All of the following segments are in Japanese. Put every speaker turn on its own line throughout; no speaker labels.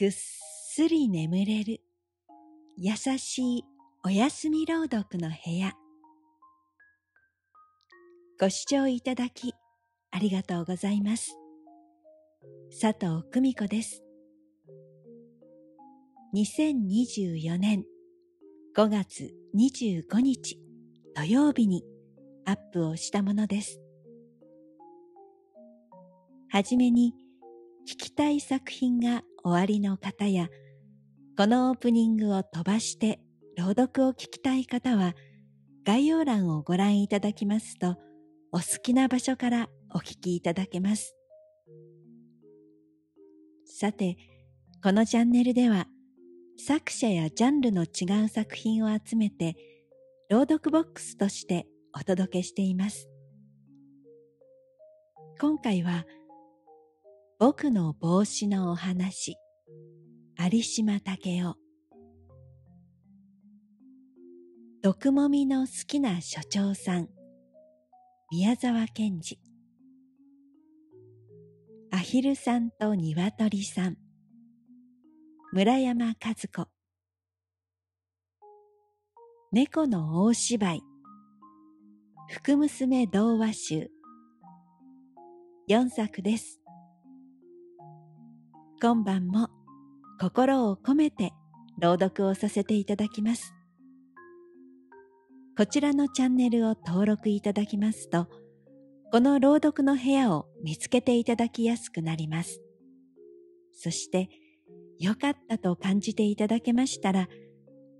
ぐっすり眠れる優しいおやすみ朗読の部屋ご視聴いただきありがとうございます佐藤久美子です2024年5月25日土曜日にアップをしたものですはじめに聞きたい作品が終わりの方や、このオープニングを飛ばして朗読を聞きたい方は、概要欄をご覧いただきますと、お好きな場所からお聞きいただけます。さて、このチャンネルでは、作者やジャンルの違う作品を集めて、朗読ボックスとしてお届けしています。今回は、僕の帽子のお話、有島武雄。毒もみの好きな所長さん、宮沢賢治。アヒルさんと鶏さん、村山和子。猫の大芝居、福娘童話集。四作です。今晩も心を込めて朗読をさせていただきます。こちらのチャンネルを登録いただきますと、この朗読の部屋を見つけていただきやすくなります。そして、良かったと感じていただけましたら、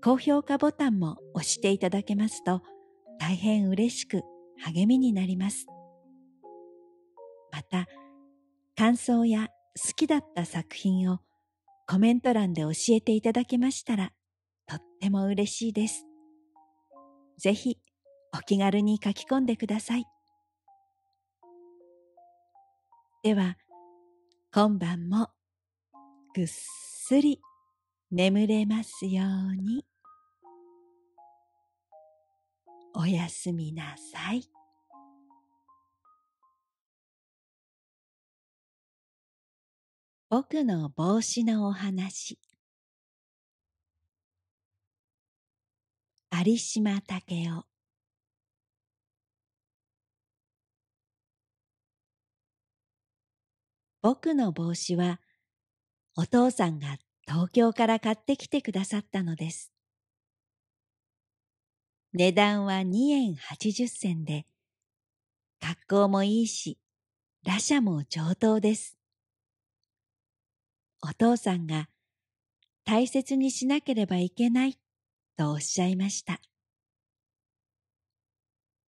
高評価ボタンも押していただけますと、大変嬉しく励みになります。また、感想や好きだった作品をコメント欄で教えていただけましたらとっても嬉しいです。ぜひお気軽に書き込んでください。では、今晩もぐっすり眠れますように。おやすみなさい。
僕の帽子のお話
有島武雄僕の帽子はお父さんが東京から買ってきてくださったのです。値段は2円80銭で、格好もいいし、打者も上等です。お父さんが大切にしなければいけないとおっしゃいました。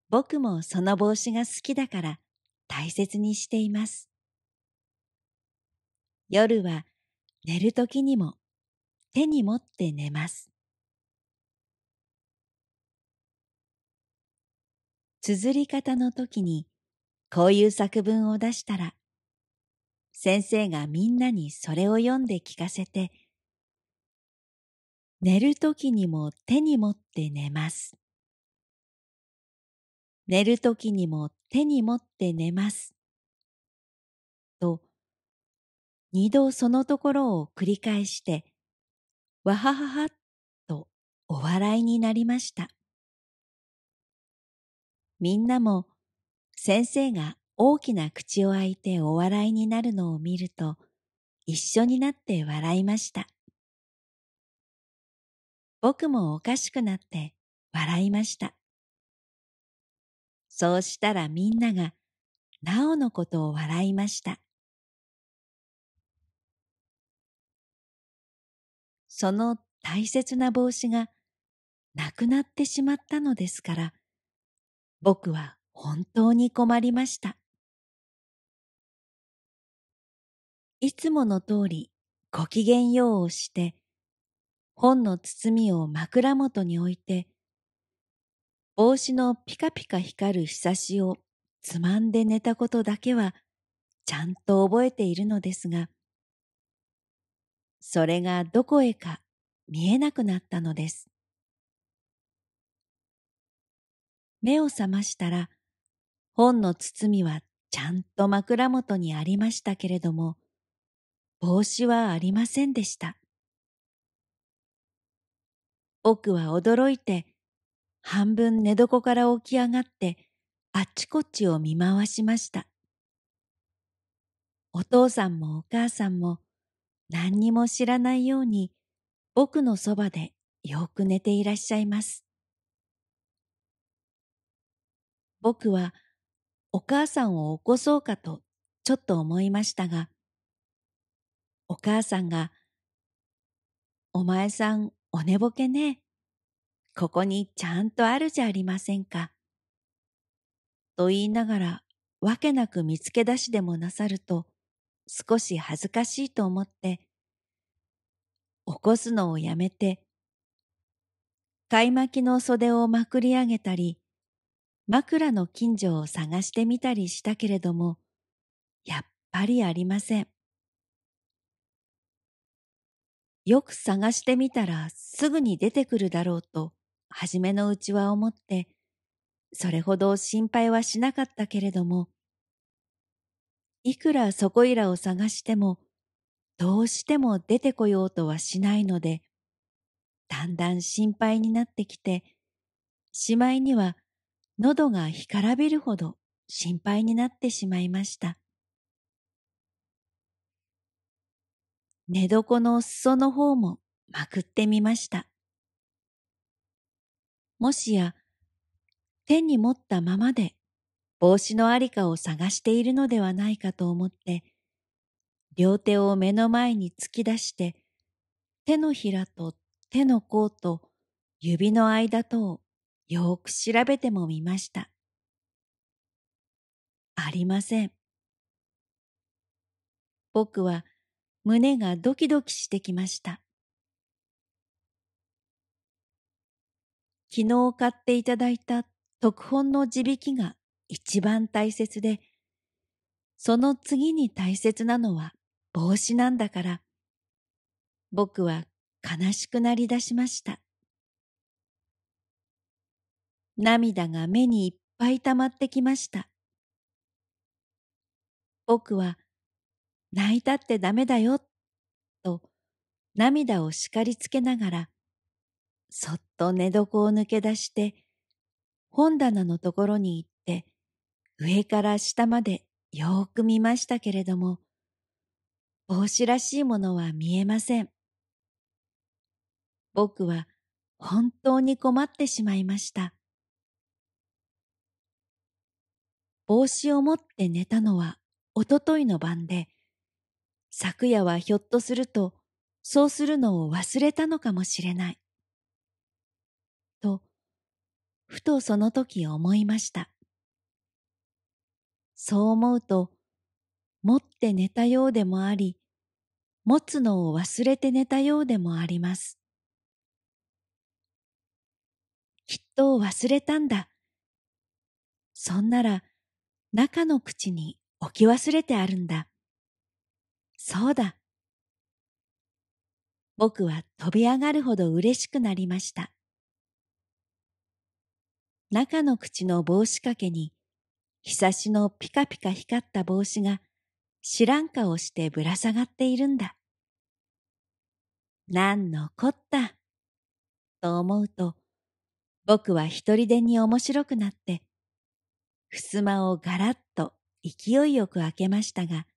僕もその帽子が好きだから大切にしています。夜は寝るときにも手に持って寝ます。綴り方の時にこういう作文を出したら先生がみんなにそれを読んで聞かせて、寝るときにも手に持って寝ます。寝るときにも手に持って寝ます。と、二度そのところを繰り返して、わはははとお笑いになりました。みんなも先生が大きな口を開いてお笑いになるのを見ると、一緒になって笑いました。僕もおかしくなって笑いました。そうしたらみんなが、なおのことを笑いました。その大切な帽子がなくなってしまったのですから、僕は本当に困りました。いつもの通りご機嫌ようをして、本の包みを枕元に置いて、帽子のピカピカ光るひさしをつまんで寝たことだけはちゃんと覚えているのですが、それがどこへか見えなくなったのです。目を覚ましたら、本の包みはちゃんと枕元にありましたけれども、帽子はありませんでした。奥は驚いて、半分寝床から起き上がって、あっちこっちを見回しました。お父さんもお母さんも何にも知らないように僕のそばでよく寝ていらっしゃいます。僕はお母さんを起こそうかとちょっと思いましたが、お母さんが、お前さんお寝ぼけね。ここにちゃんとあるじゃありませんか。と言いながら、わけなく見つけ出しでもなさると、少し恥ずかしいと思って、起こすのをやめて、い巻きの袖をまくり上げたり、枕の近所を探してみたりしたけれども、やっぱりありません。よく探してみたらすぐに出てくるだろうと、初めのうちは思って、それほど心配はしなかったけれども、いくらそこいらを探しても、どうしても出てこようとはしないので、だんだん心配になってきて、しまいには喉が干からびるほど心配になってしまいました。寝床の裾の方もまくってみました。もしや、手に持ったままで帽子のありかを探しているのではないかと思って、両手を目の前に突き出して、手のひらと手の甲と指の間とをよーく調べてもみました。ありません。僕は胸がドキドキしてきました。昨日買っていただいた特本の地引きが一番大切で、その次に大切なのは帽子なんだから、僕は悲しくなりだしました。涙が目にいっぱい溜まってきました。僕は泣いたってダメだよ、と涙を叱りつけながら、そっと寝床を抜け出して、本棚のところに行って、上から下までよーく見ましたけれども、帽子らしいものは見えません。僕は本当に困ってしまいました。帽子を持って寝たのはおとといの晩で、昨夜はひょっとすると、そうするのを忘れたのかもしれない。と、ふとその時思いました。そう思うと、持って寝たようでもあり、持つのを忘れて寝たようでもあります。きっと忘れたんだ。そんなら、中の口に置き忘れてあるんだ。そうだ。僕は飛び上がるほど嬉しくなりました。中の口の帽子掛けに、ひさしのピカピカ光った帽子が、知らん顔してぶら下がっているんだ。なんのこった、と思うと、僕は一人でに面白くなって、襖をガラッと勢いよく開けましたが、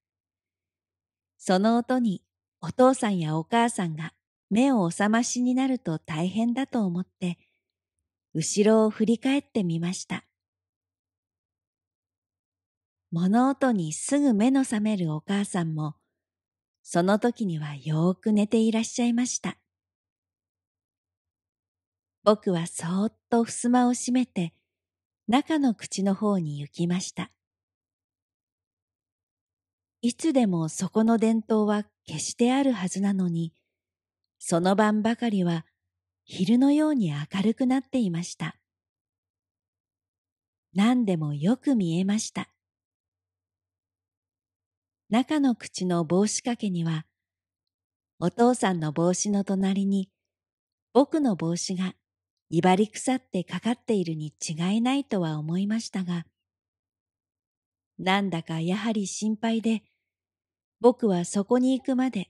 その音にお父さんやお母さんが目をお覚ましになると大変だと思って、後ろを振り返ってみました。物音にすぐ目の覚めるお母さんも、その時にはよーく寝ていらっしゃいました。僕はそーっと襖を閉めて、中の口の方に行きました。いつでもそこの伝統は決してあるはずなのに、その晩ばかりは昼のように明るくなっていました。何でもよく見えました。中の口の帽子掛けには、お父さんの帽子の隣に、僕の帽子が威張り腐ってかかっているに違いないとは思いましたが、なんだかやはり心配で、僕はそこに行くまで、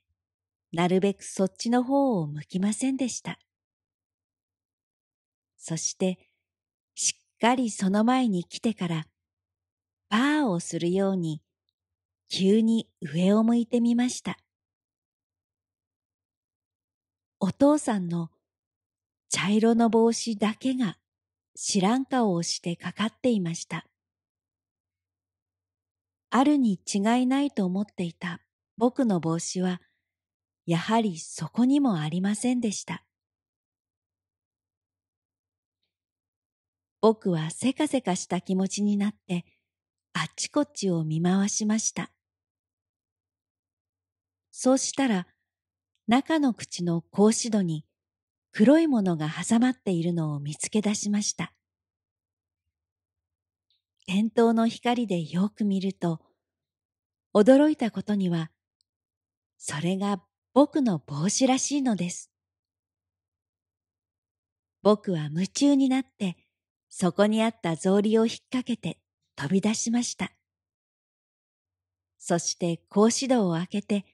なるべくそっちの方を向きませんでした。そして、しっかりその前に来てから、パーをするように、急に上を向いてみました。お父さんの茶色の帽子だけが知らん顔をしてかかっていました。あるに違いないと思っていた僕の帽子はやはりそこにもありませんでした。僕はせかせかした気持ちになってあっちこっちを見回しました。そうしたら中の口の格子戸に黒いものが挟まっているのを見つけ出しました。点灯の光でよく見ると、驚いたことには、それが僕の帽子らしいのです。僕は夢中になって、そこにあった草履を引っ掛けて飛び出しました。そして格子戸を開けて、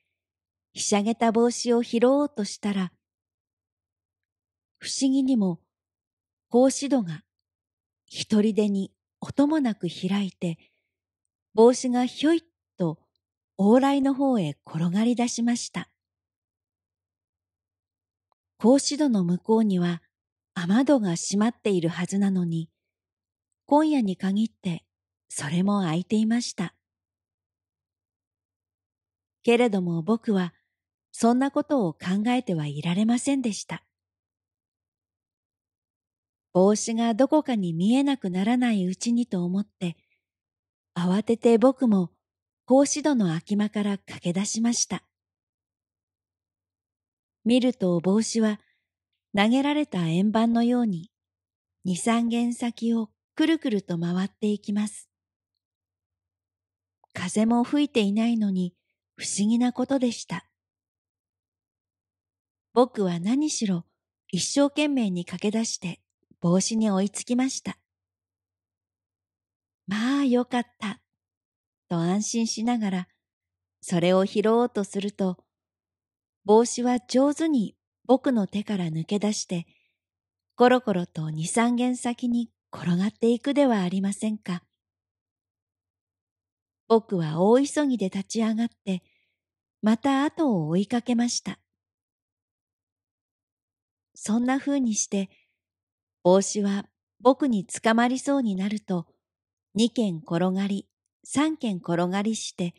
ひしゃげた帽子を拾おうとしたら、不思議にも格子戸が一人でに音もなく開いて、帽子がひょいっ往来の方へ転がり出しました。格子戸の向こうには雨戸が閉まっているはずなのに、今夜に限ってそれも開いていました。けれども僕はそんなことを考えてはいられませんでした。帽子がどこかに見えなくならないうちにと思って、慌てて僕も格子戸の空き間から駆け出しました。見ると帽子は投げられた円盤のように二三軒先をくるくると回っていきます。風も吹いていないのに不思議なことでした。僕は何しろ一生懸命に駆け出して帽子に追いつきました。まあよかった。と安心しながら、それを拾おうとすると、帽子は上手に僕の手から抜け出して、コロコロと二三軒先に転がっていくではありませんか。僕は大急ぎで立ち上がって、また後を追いかけました。そんな風にして、帽子は僕につかまりそうになると、二軒転がり、三軒転がりして、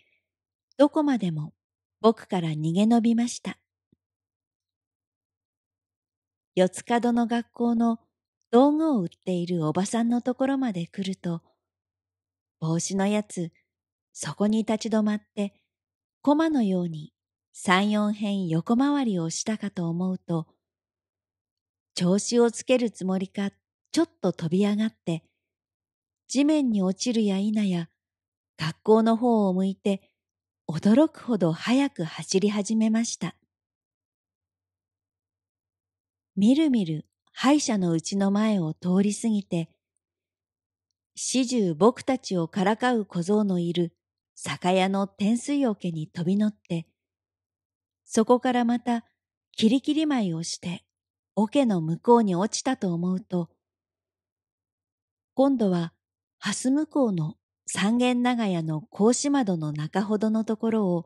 どこまでも僕から逃げ延びました。四つ角の学校の道具を売っているおばさんのところまで来ると、帽子のやつ、そこに立ち止まって、駒のように三四辺横回りをしたかと思うと、調子をつけるつもりか、ちょっと飛び上がって、地面に落ちるや否や、学校の方を向いて驚くほど早く走り始めました。みるみる歯医者のうちの前を通り過ぎて、始終僕たちをからかう小僧のいる酒屋の天水桶に飛び乗って、そこからまたキリキリ舞をして桶の向こうに落ちたと思うと、今度はハス向こうの三軒長屋の格子窓の中ほどのところを、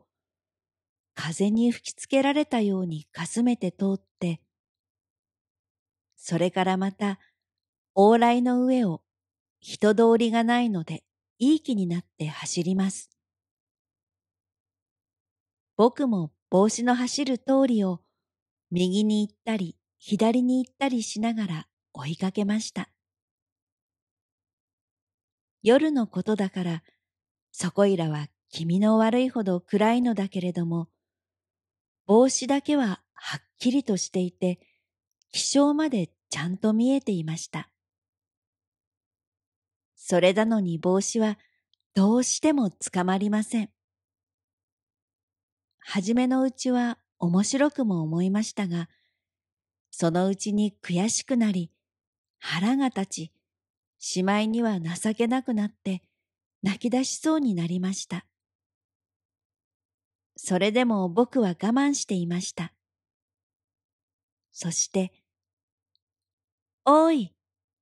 風に吹きつけられたようにかすめて通って、それからまた往来の上を人通りがないのでいい気になって走ります。僕も帽子の走る通りを右に行ったり左に行ったりしながら追いかけました。夜のことだから、そこいらは気味の悪いほど暗いのだけれども、帽子だけははっきりとしていて、気象までちゃんと見えていました。それなのに帽子はどうしてもつかまりません。はじめのうちは面白くも思いましたが、そのうちに悔しくなり、腹が立ち、しまいには情けなくなって泣き出しそうになりました。それでも僕は我慢していました。そして、おい、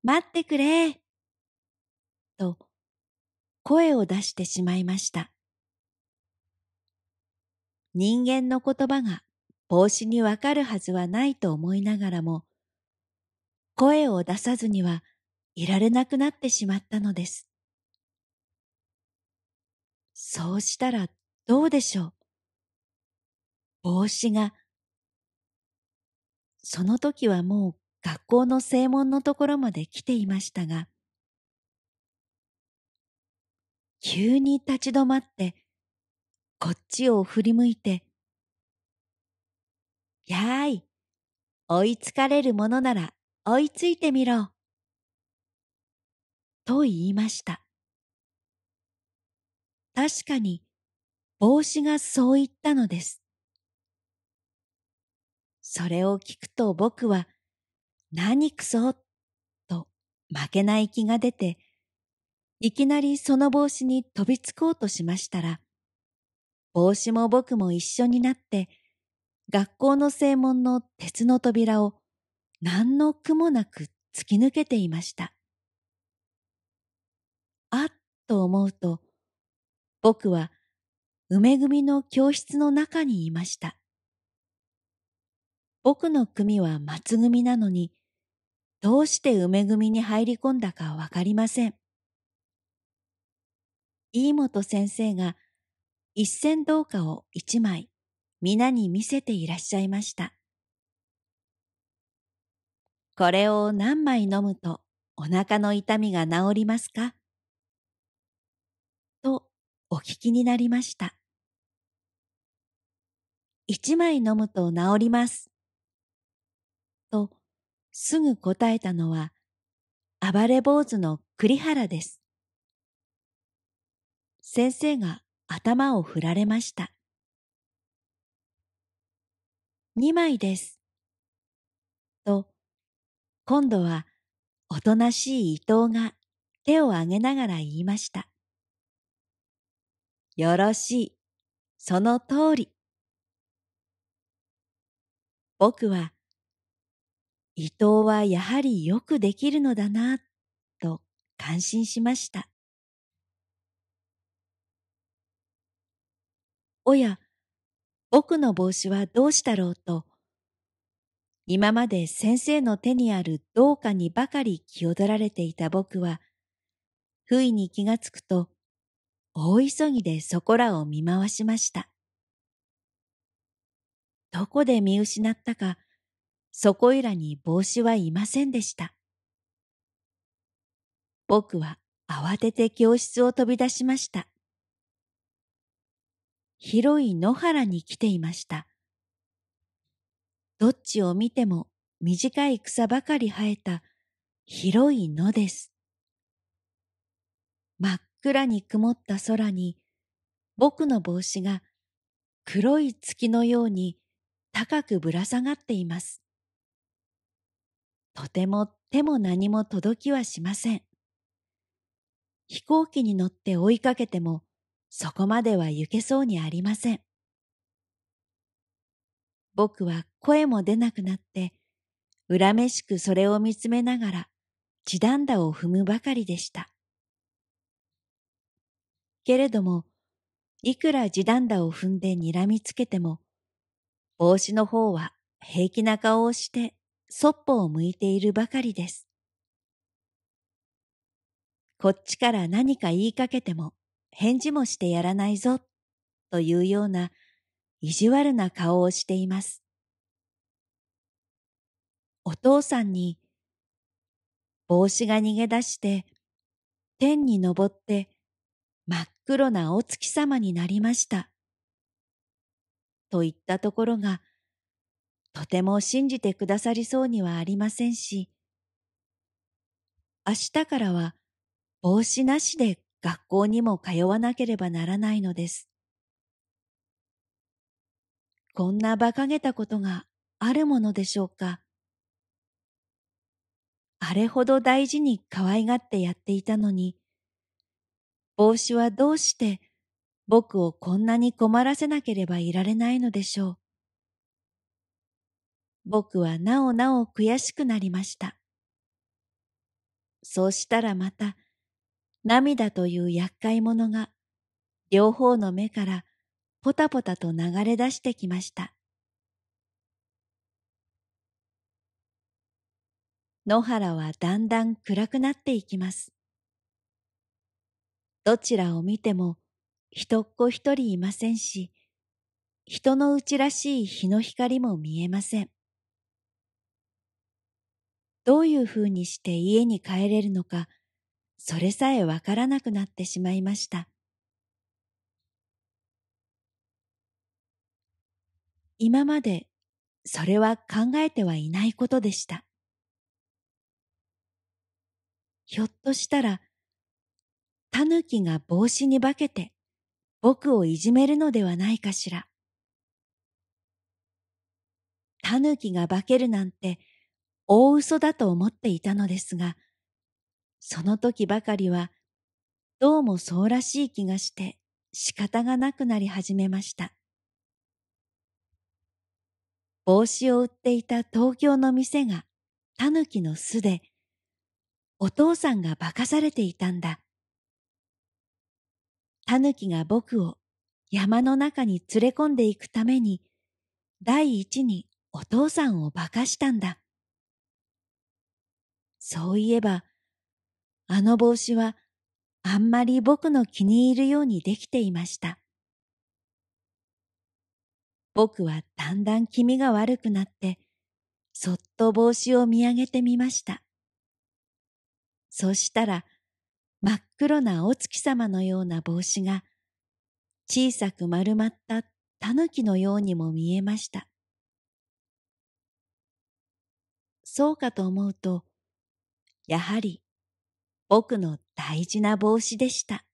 待ってくれ、と声を出してしまいました。人間の言葉が帽子にわかるはずはないと思いながらも、声を出さずにはいられなくなってしまったのです。そうしたらどうでしょう帽子が、その時はもう学校の正門のところまで来ていましたが、急に立ち止まって、こっちを振り向いて、やーい、追いつかれるものなら追いついてみろ。と言いました。確かに帽子がそう言ったのです。それを聞くと僕は何くそと負けない気が出ていきなりその帽子に飛びつこうとしましたら帽子も僕も一緒になって学校の正門の鉄の扉を何の苦もなく突き抜けていました。と思うと、僕は梅組の教室の中にいました。僕の組は松組なのに、どうして梅組に入り込んだかわかりません。飯本先生が一銭銅貨を一枚皆に見せていらっしゃいました。これを何枚飲むとお腹の痛みが治りますかお聞きになりました。一枚飲むと治ります。と、すぐ答えたのは、暴れ坊主の栗原です。先生が頭を振られました。二枚です。と、今度はおとなしい伊藤が手を挙げながら言いました。よろしい。その通り。僕は、伊藤はやはりよくできるのだな、と感心しました。おや、僕の帽子はどうしたろうと、今まで先生の手にあるどうかにばかり気を取られていた僕は、不意に気がつくと、大急ぎでそこらを見回しました。どこで見失ったか、そこいらに帽子はいませんでした。僕は慌てて教室を飛び出しました。広い野原に来ていました。どっちを見ても短い草ばかり生えた広い野です。真っくらに曇った空に、僕の帽子が黒い月のように高くぶら下がっています。とても手も何も届きはしません。飛行機に乗って追いかけてもそこまでは行けそうにありません。僕は声も出なくなって恨めしくそれを見つめながら地団打を踏むばかりでした。けれども、いくら地団打を踏んで睨みつけても、帽子の方は平気な顔をしてそっぽを向いているばかりです。こっちから何か言いかけても返事もしてやらないぞというような意地悪な顔をしています。お父さんに帽子が逃げ出して天に登って真黒なお月様になりました。と言ったところが、とても信じてくださりそうにはありませんし、明日からは帽子なしで学校にも通わなければならないのです。こんな馬鹿げたことがあるものでしょうか。あれほど大事に可愛がってやっていたのに、帽子はどうして僕をこんなに困らせなければいられないのでしょう。僕はなおなお悔しくなりました。そうしたらまた、涙という厄介者が、両方の目からポタポタと流れ出してきました。野原はだんだん暗くなっていきます。どちらを見ても人っ子一人いませんし、人のうちらしい日の光も見えません。どういうふうにして家に帰れるのか、それさえわからなくなってしまいました。今までそれは考えてはいないことでした。ひょっとしたらタヌキが帽子に化けて僕をいじめるのではないかしら。タヌキが化けるなんて大嘘だと思っていたのですが、その時ばかりはどうもそうらしい気がして仕方がなくなり始めました。帽子を売っていた東京の店がタヌキの巣で、お父さんが化かされていたんだ。タヌキが僕を山の中に連れ込んでいくために、第一にお父さんを化かしたんだ。そういえば、あの帽子はあんまり僕の気に入るようにできていました。僕はだんだん気味が悪くなって、そっと帽子を見上げてみました。そしたら、真っ黒なお月様のような帽子が小さく丸まったタヌキのようにも見えました。そうかと思うと、やはり僕の大事な帽子でした。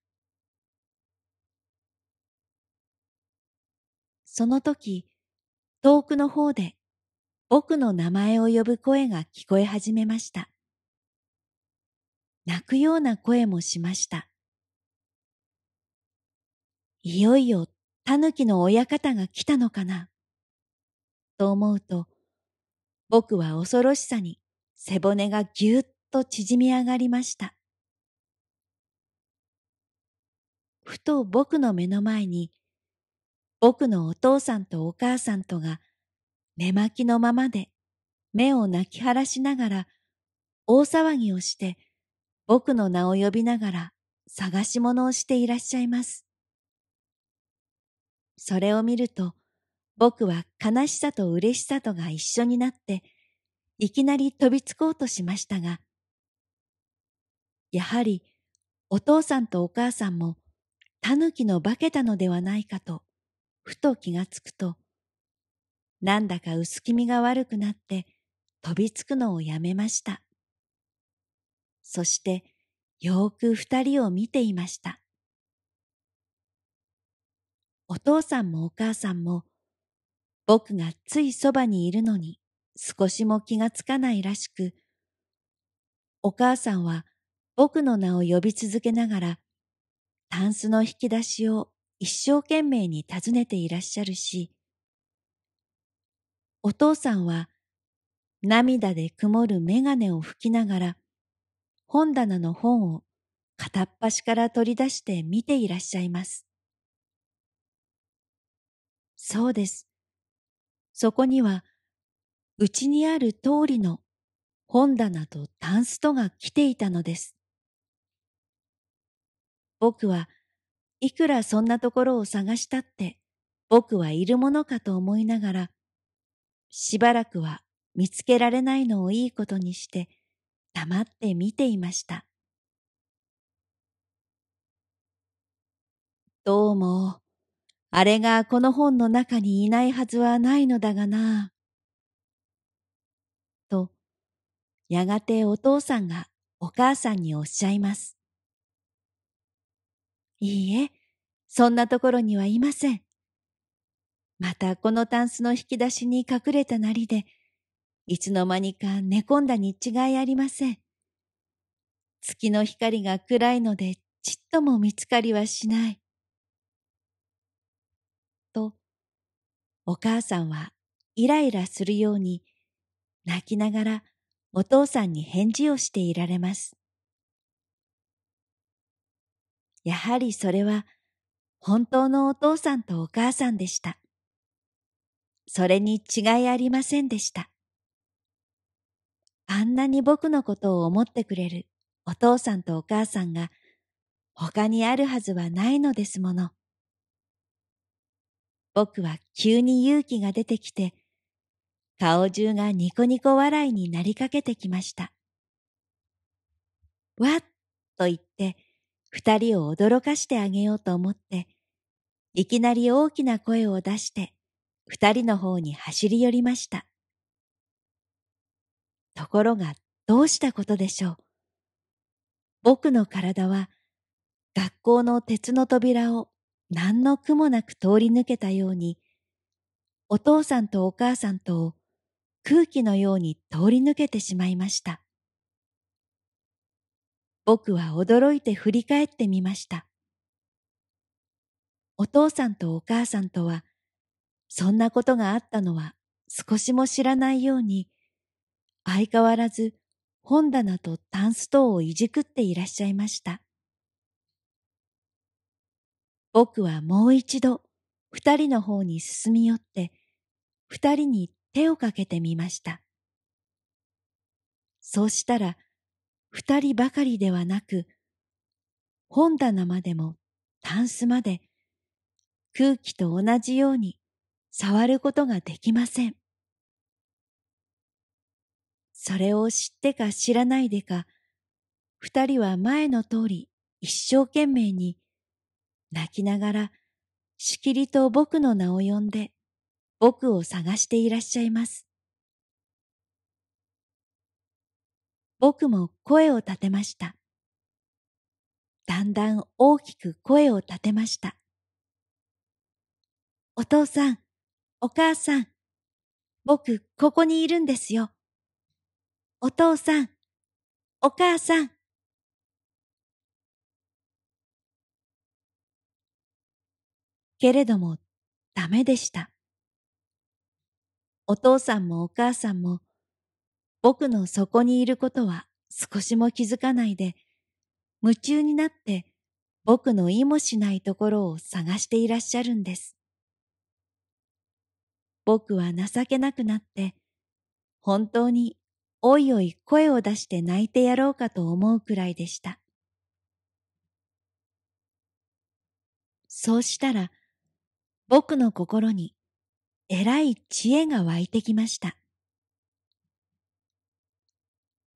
その時、遠くの方で僕の名前を呼ぶ声が聞こえ始めました。泣くような声もしました。いよいよ狸の親方が来たのかな、と思うと、僕は恐ろしさに背骨がぎゅっと縮み上がりました。ふと僕の目の前に、僕のお父さんとお母さんとが寝巻きのままで目を泣き晴らしながら大騒ぎをして僕の名を呼びながら探し物をしていらっしゃいます。それを見ると、僕は悲しさと嬉しさとが一緒になって、いきなり飛びつこうとしましたが、やはりお父さんとお母さんもタヌキの化けたのではないかと、ふと気がつくと、なんだか薄気味が悪くなって飛びつくのをやめました。そしてよーく二人を見ていました。お父さんもお母さんも僕がついそばにいるのに少しも気がつかないらしく、お母さんは僕の名を呼び続けながら、タンスの引き出しを一生懸命に尋ねていらっしゃるし、お父さんは涙で曇る眼鏡を拭きながら、本棚の本を片っ端から取り出して見ていらっしゃいます。そうです。そこには、うちにある通りの本棚とタンスとが来ていたのです。僕はいくらそんなところを探したって僕はいるものかと思いながら、しばらくは見つけられないのをいいことにして黙って見ていました。どうも、あれがこの本の中にいないはずはないのだがな。と、やがてお父さんがお母さんにおっしゃいます。いいえ、そんなところにはいません。またこのタンスの引き出しに隠れたなりで、いつの間にか寝込んだに違いありません。月の光が暗いのでちっとも見つかりはしない。と、お母さんはイライラするように泣きながらお父さんに返事をしていられます。やはりそれは本当のお父さんとお母さんでした。それに違いありませんでした。あんなに僕のことを思ってくれるお父さんとお母さんが他にあるはずはないのですもの。僕は急に勇気が出てきて、顔中がニコニコ笑いになりかけてきました。わっと言って、二人を驚かしてあげようと思って、いきなり大きな声を出して、二人の方に走り寄りました。ところがどうしたことでしょう。僕の体は学校の鉄の扉を何の苦もなく通り抜けたように、お父さんとお母さんとを空気のように通り抜けてしまいました。僕は驚いて振り返ってみました。お父さんとお母さんとは、そんなことがあったのは少しも知らないように、相変わらず本棚とタンス等をいじくっていらっしゃいました。僕はもう一度二人の方に進み寄って二人に手をかけてみました。そうしたら二人ばかりではなく本棚までもタンスまで空気と同じように触ることができません。それを知ってか知らないでか、二人は前の通り一生懸命に、泣きながら、しきりと僕の名を呼んで、僕を探していらっしゃいます。僕も声を立てました。だんだん大きく声を立てました。お父さん、お母さん、僕ここにいるんですよ。お父さん、お母さん。けれども、ダメでした。お父さんもお母さんも、僕のそこにいることは少しも気づかないで、夢中になって僕の意もしないところを探していらっしゃるんです。僕は情けなくなって、本当においおい声を出して泣いてやろうかと思うくらいでした。そうしたら、僕の心に、えらい知恵が湧いてきました。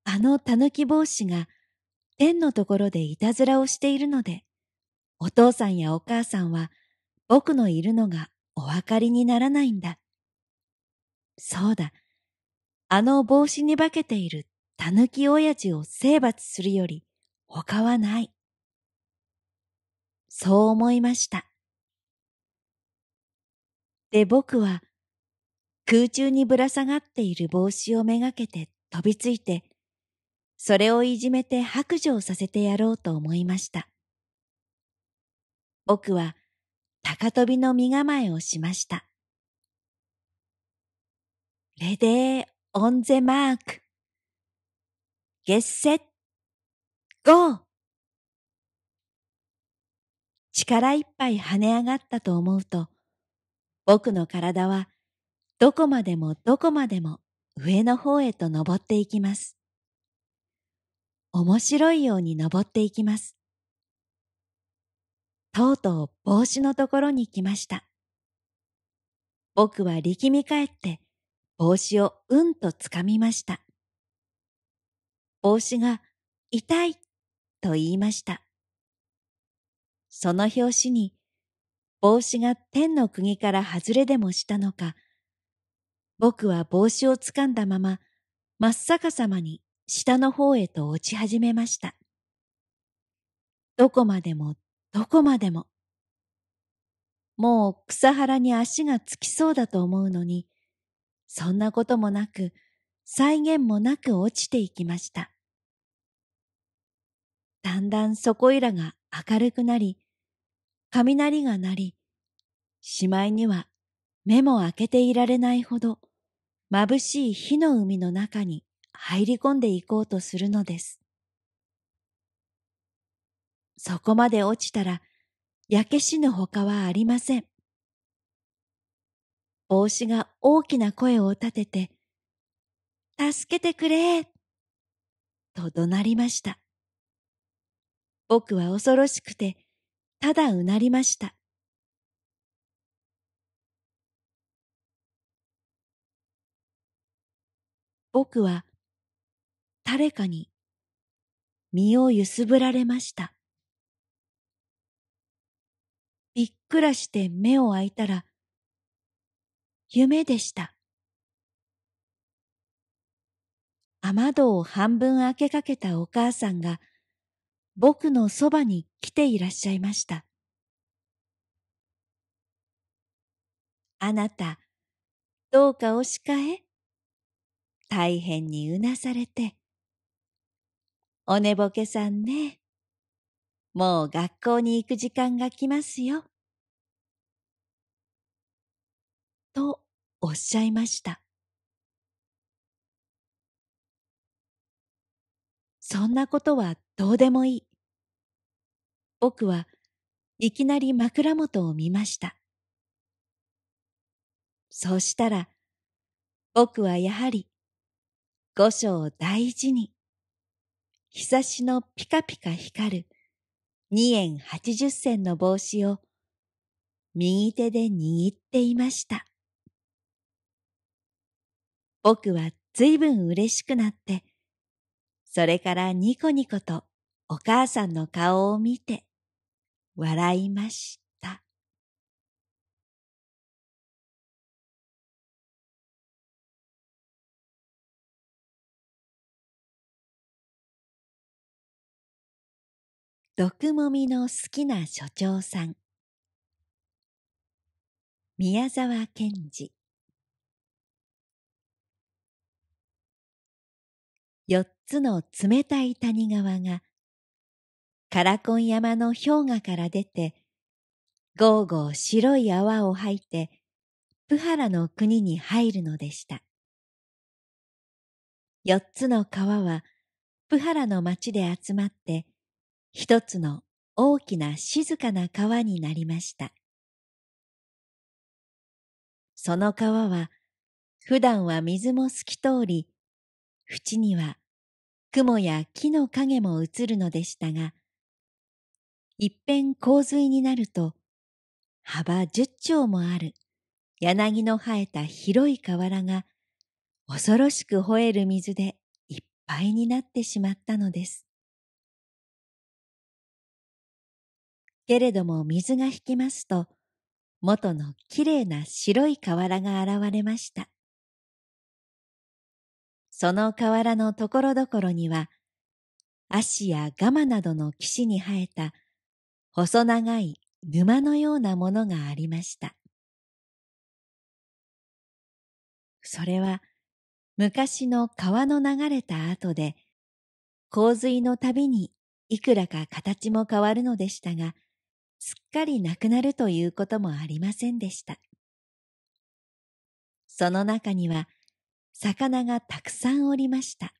あの狸帽子が、天のところでいたずらをしているので、お父さんやお母さんは、僕のいるのがお分かりにならないんだ。そうだ。あの帽子に化けている狸親父を征伐するより他はない。そう思いました。で僕は空中にぶら下がっている帽子をめがけて飛びついて、それをいじめて白状させてやろうと思いました。僕は高飛びの身構えをしました。れで on the mark. Get set, go! 力いっぱい跳ね上がったと思うと、僕の体はどこまでもどこまでも上の方へと登っていきます。面白いように登っていきます。とうとう帽子のところに来ました。僕は力み返って帽子をうんとつかみました。帽子が痛いと言いました。その拍子に帽子が天の釘から外れでもしたのか、僕は帽子をつかんだまま真っ逆さまに下の方へと落ち始めました。どこまでもどこまでも。もう草原に足がつきそうだと思うのに、そんなこともなく、再現もなく落ちていきました。だんだんそこいらが明るくなり、雷が鳴り、しまいには目も開けていられないほど、眩しい火の海の中に入り込んでいこうとするのです。そこまで落ちたら、焼け死ぬ他はありません。帽子が大きな声を立てて、助けてくれと怒鳴りました。僕は恐ろしくて、ただうなりました。僕は誰かに身をゆすぶられました。びっくらして目を開いたら夢でした。雨戸を半分開けかけたお母さんが僕のそばに来ていらっしゃいました。あなた、どうかおかえ大変にうなされて。お寝ぼけさんね。もう学校に行く時間が来ますよ。とおっしゃいました。そんなことはどうでもいい。僕はいきなり枕元を見ました。そうしたら、僕はやはり、五章を大事に、日差しのピカピカ光る2円80銭の帽子を右手で握っていました。僕はずいぶん嬉しくなって、それからニコニコとお母さんの顔を見て、笑いました。
毒もみの好きな所長さん
宮沢賢治つの冷たい谷川が、カラコン山の氷河から出て、ゴーゴー白い泡を吐いて、プハラの国に入るのでした。四つの川は、プハラの町で集まって、一つの大きな静かな川になりました。その川は、普段は水も透き通り、縁には雲や木の影も映るのでしたが、一辺洪水になると、幅十丁もある柳の生えた広い河原が恐ろしく吠える水でいっぱいになってしまったのです。けれども水が引きますと、元のきれいな白い河原が現れました。その河原のところどころには、足やガマなどの岸に生えた細長い沼のようなものがありました。それは昔の川の流れた後で洪水のたびにいくらか形も変わるのでしたが、すっかりなくなるということもありませんでした。その中には魚がたくさんおりました。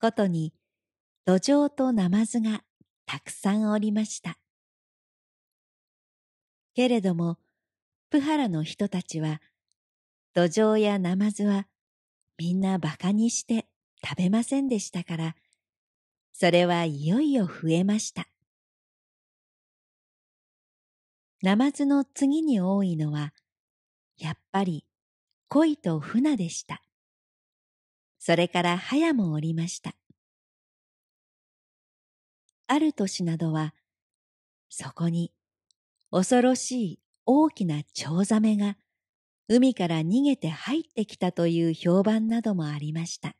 ことに、土壌とナマズがたくさんおりました。けれども、プハラの人たちは、土壌やナマズはみんな馬鹿にして食べませんでしたから、それはいよいよ増えました。ナマズの次に多いのは、やっぱり恋と船でした。それから早もおりました。ある年などは、そこに恐ろしい大きなチョウザメが海から逃げて入ってきたという評判などもありました。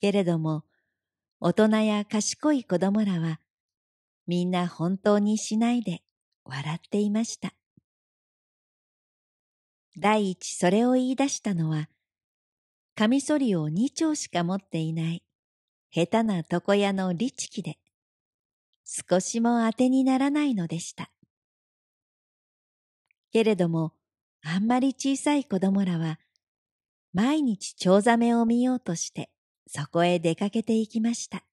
けれども、大人や賢い子供らはみんな本当にしないで笑っていました。第一それを言い出したのは、カミソリを二丁しか持っていない、下手な床屋のリチで、少しも当てにならないのでした。けれども、あんまり小さい子供らは、毎日チョウザメを見ようとして、そこへ出かけていきました。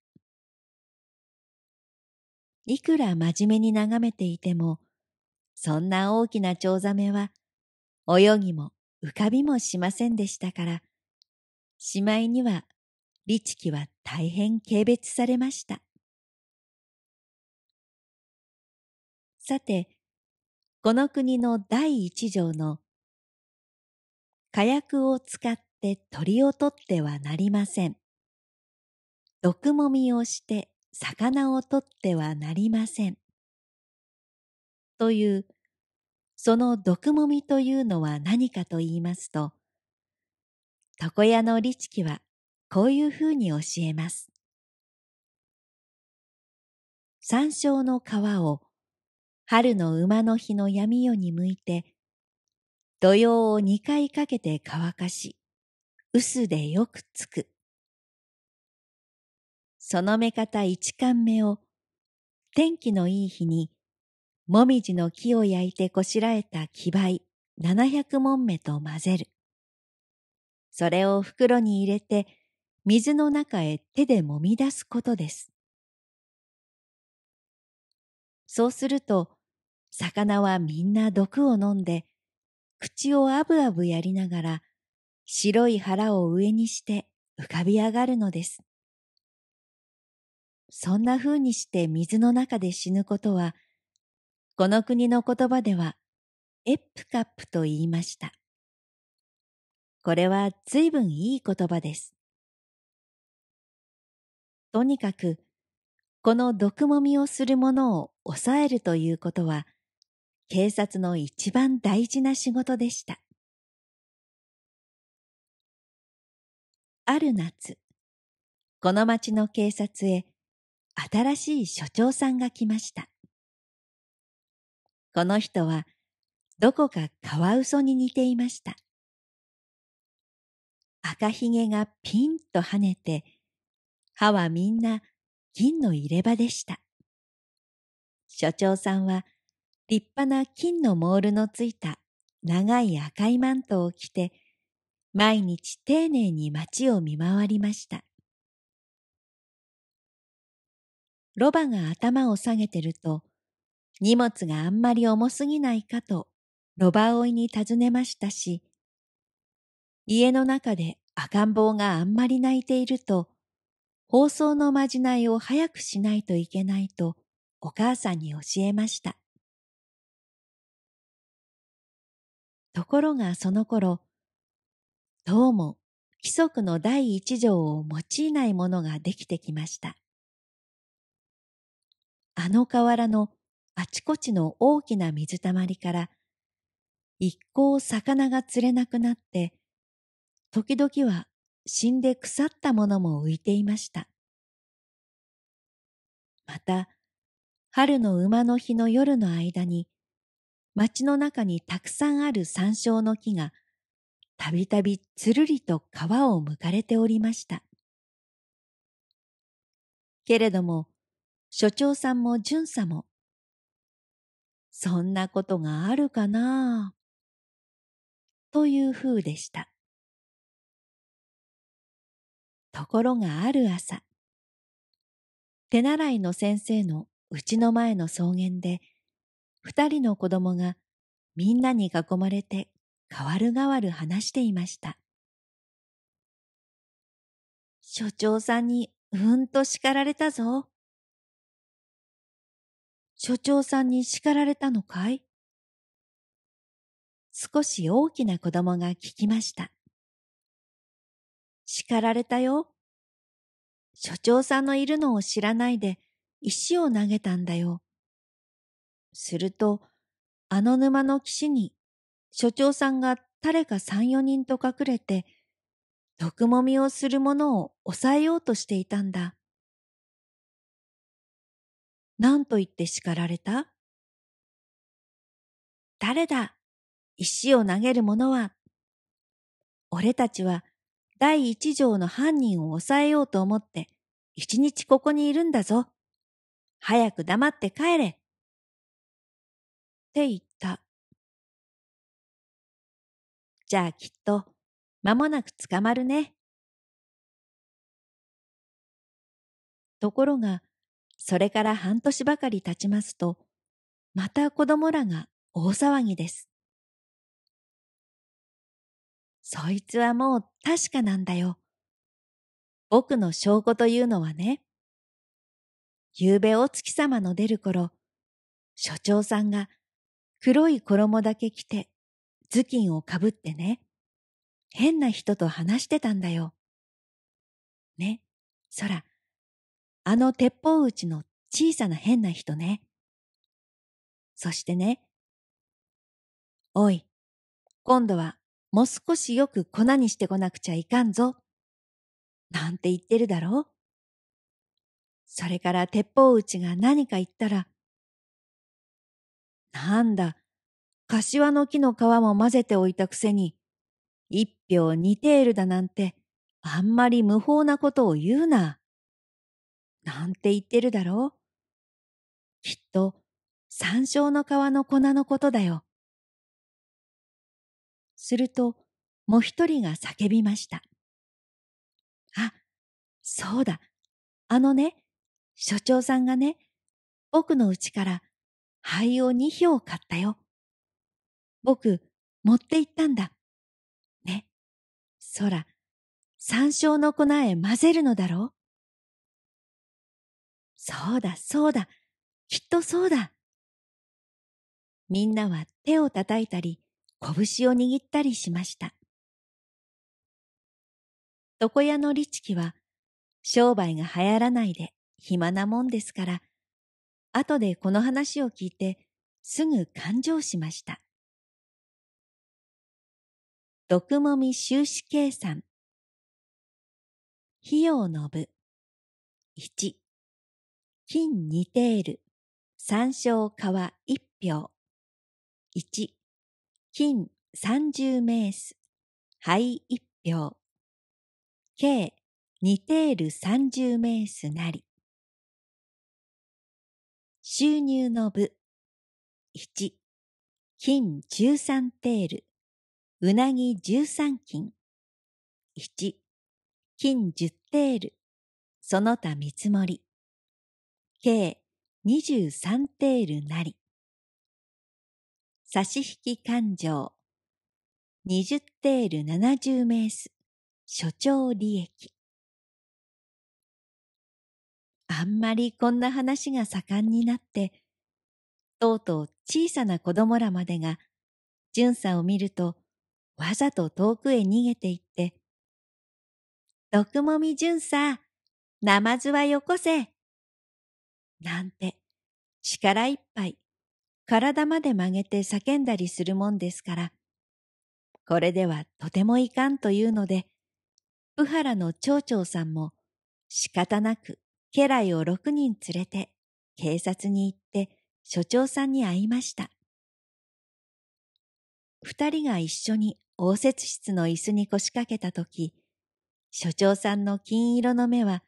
いくら真面目に眺めていても、そんな大きなチョウザメは泳ぎも浮かびもしませんでしたから、しまいには、チキは大変
軽蔑されました。さ
て、この国の第一条の、火薬を使って鳥を取ってはなりません。毒もみをして魚を取ってはなりません。というその毒もみというのは何かと言いますと、床屋の律知はこういうふうに教えます。山椒の皮を春の馬の日の闇夜に向いて、土曜を二回かけて乾かし、薄でよくつく。その目方一貫目を天気のいい日にもみじの木を焼いてこしらえた木灰七百文目と混ぜる。それを袋に入れて、水の中へ手で揉み出すことです。そうすると、魚はみんな毒を飲んで、口をあぶあぶやりながら、白い腹を上にして浮かび上がるのです。そんな風にして水の中で死ぬことは、この国の言葉では、エップカップと言いました。これは随分いい言葉です。とにかく、この毒もみをするものを抑えるということは、警察の一番大事な仕事でした。
ある夏、この町の警
察へ新しい所長さんが来ました。この人はどこかカワウソに似ていました。赤ひげがピンと跳ねて、歯はみんな銀の入れ歯でした。所長さんは立派な金のモールのついた長い赤いマントを着て、毎日丁寧に街を見回りました。ロバが頭を下げてると、荷物があんまり重すぎないかと、ロバオイに尋ねましたし、家の中で赤ん坊があんまり泣いていると、放送のまじないを早くしないといけないと、お母さんに教えました。ところがその頃、どうも規則の第一条を用いないものができてきました。あの河原のあちこちの大きな水たまりから一向魚が釣れなくなって、時々は死んで腐ったものも浮いていました。また、春の馬の日の夜の間に、町の中にたくさんある山椒の木が、たびたびつるりと川をむかれておりました。けれども、所長さんも巡査も、そんなことがあるかなという風でし
た。ところがある朝、
手習いの先生のうちの前の草原で、二人の子供がみんなに囲まれて変わる変わる話していました。所長さんにうんと叱られたぞ。所長さんに叱られたのかい少し大きな子供が聞きました。叱られたよ。所長さんのいるのを知らないで石を投げたんだよ。すると、あの沼の岸に所長さんが誰か三四人と隠れて、毒もみをする者を抑えようとしていたんだ。何と言って叱られた誰だ石を投げる者は俺たちは第一条の犯人を抑えようと思って一日ここにいるんだぞ。早く黙って帰れ。っ
て言った。じゃあきっと間もなく捕まるね。
ところがそれから半年ばかり経ちますと、また子供らが大騒ぎです。そいつはもう確かなんだよ。僕の証拠というのはね。夕べお月様の出る頃、所長さんが黒い衣だけ着て、頭巾をかぶってね、変な人と話してたんだよ。ね、空。あの鉄砲打ちの小さな変な人ね。そしてね、おい、今度はもう少しよく粉にしてこなくちゃいかんぞ。なんて言ってるだろう。それから鉄砲打ちが何か言ったら、なんだ、柏の木の皮も混ぜておいたくせに、一票二テールだなんて、あんまり無法なことを言うな。なんて言ってるだろう。きっと、山椒の皮の粉のことだよ。すると、もう一人が叫びました。あ、そうだ。あのね、所長さんがね、僕のうちから灰を二票買ったよ。僕、持って行ったんだ。ね。
そら、山椒の粉へ混ぜるのだろう。
そうだ、そうだ、きっとそうだ。みんなは手を叩いたり、拳を握ったりしました。床屋の律チは、商売が流行らないで暇なもんですから、後でこの話を聞いて、すぐ勘定しました。毒もみ
収支計算。費用の部。
1。金二テール、参照皮一票。一、金三十名数、灰一票。計二テール三十名数
なり。収入の部。
一、金十三テール、うなぎ十三金。一、金十テール、その他見積もり。計23テールなり。差し引き勘定20テール70名数所長利益。あんまりこんな話が盛んになって、とうとう小さな子供らまでが、巡さんを見ると、わざと遠くへ逃げていって、毒もみ巡さナマズはよこせ。なんて、力いっぱい、体まで曲げて叫んだりするもんですから、これではとてもいかんというので、プハラの町長さんも仕方なく家来を六人連れて警察に行って所長さんに会いました。二人が一緒に応接室の椅子に腰掛けたとき、所長さんの金色の目は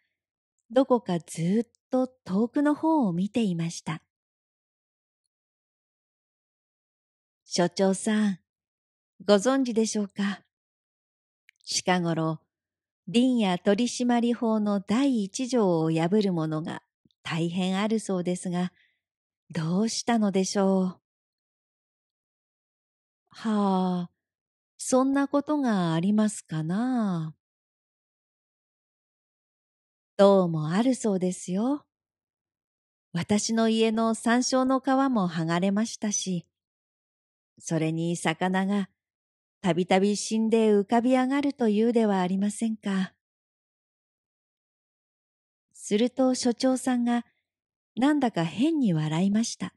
どこかずっと遠くの方を見ていました。所長さん、ご存知でしょうか近頃、林や取締法の第一条を破るものが大変あるそうですが、どうしたのでしょう。はあ、そんなことがありますかな。どうもあるそうですよ。私の家の山椒の皮も剥がれましたし、それに魚がたびたび死んで浮かび上がるというではありませんか。すると所長さんがなんだか変に笑いました。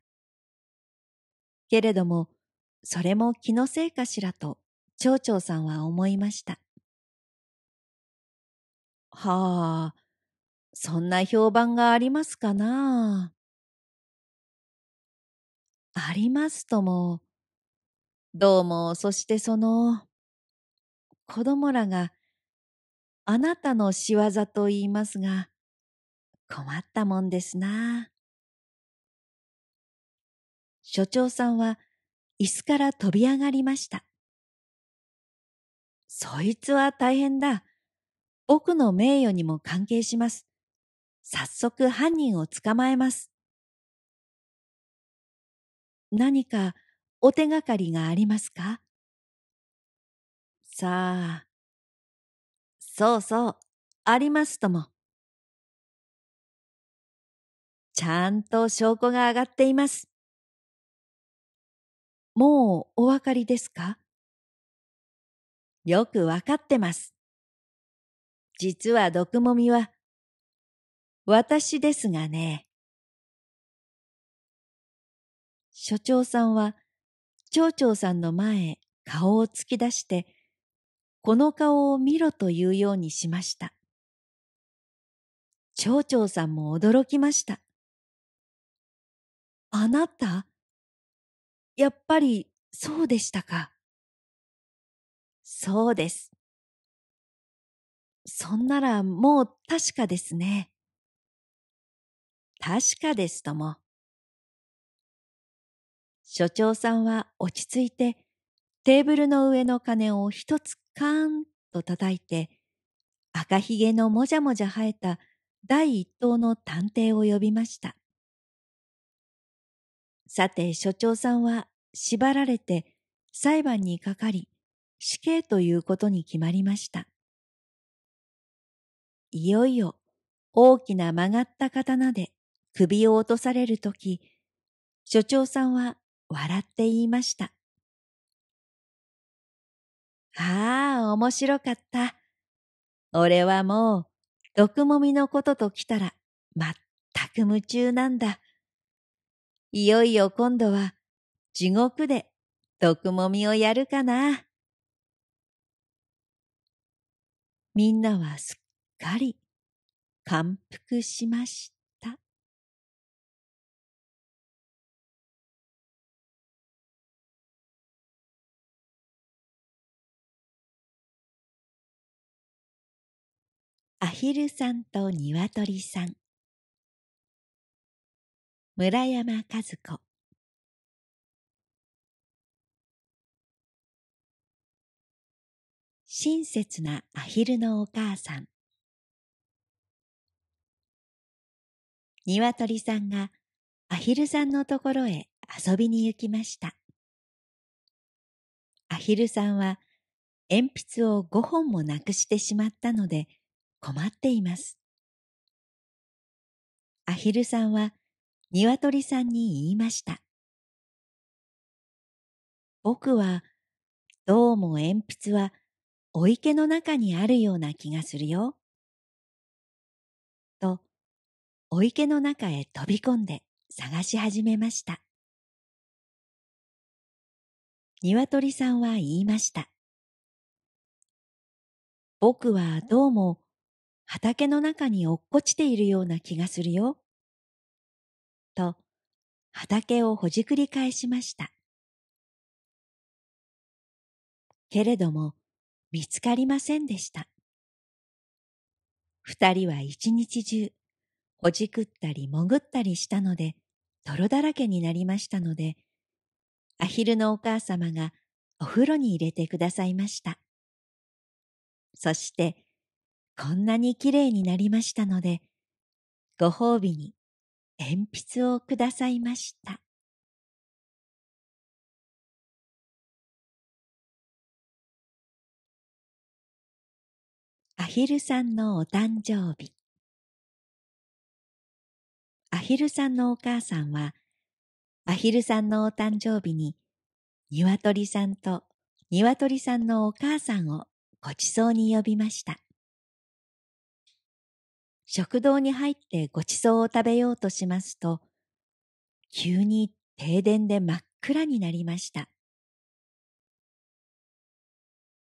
けれども、それも気のせいかしらと町長さんは思いました。はあ、そんな評判がありますかなありますとも。どうも、そしてその、子供らが、あなたの仕業と言いますが、困ったもんですな。所長さんは、椅子から飛び上がりました。そいつは大変だ。僕の名誉にも関係します。早速犯人を捕まえます。何かお手がかりがありますかさあ。
そうそう、ありますとも。ちゃんと証拠が上がっています。もうお分かりですかよくわかってます。実は毒もみは
私ですがね。所長さんは、町長さんの前へ顔を突き出して、この顔を見ろというようにしました。町長さんも驚きました。あなた
やっぱりそうでしたか。そうです。そんならもう確かですね。
確かですとも。所長さんは落ち着いてテーブルの上の鐘を一つカーンと叩いて赤ひげのもじゃもじゃ生えた第一党の探偵を呼びました。さて所長さんは縛られて裁判にかかり死刑ということに決まりました。いよいよ大きな曲がった刀で首を落とされるとき、所長さんは笑って言いました。ああ、面白かった。俺はもう、毒もみのことと来たら、まったく夢中なんだ。いよいよ今度は、地獄で、毒もみをやるかな。みんなはすっかり、感服し
ました。アヒルさんとニワトリさん村山和子親
切なアヒルのお母さんニワトリさんがアヒルさんのところへ遊びに行きましたアヒルさんは鉛筆を5本もなくしてしまったので困っています。アヒルさんは鶏さんに言いました。
僕はどうも鉛筆はお
池の中にあるような気がするよ。と、お池の中へ飛び込んで探し始めました。
鶏さんは言いました。
僕はどうも畑の中に落っこちているような気がするよ。と、畑をほじくり返しまし
た。けれども、見つか
りませんでした。二人は一日中、ほじくったり潜ったりしたので、泥だらけになりましたので、アヒルのお母様がお風呂に入れてくださいました。そして、こんなに綺麗になりましたので、ご褒美に鉛筆をくださいました。アヒルさんのお誕生日。アヒルさんのお母さんは、アヒルさんのお誕生日に、ニワトリさんとニワトリさんのお母さんをごちそうに呼びました。食堂に入ってごちそうを食べようとしますと、急に停電で真っ暗になりました。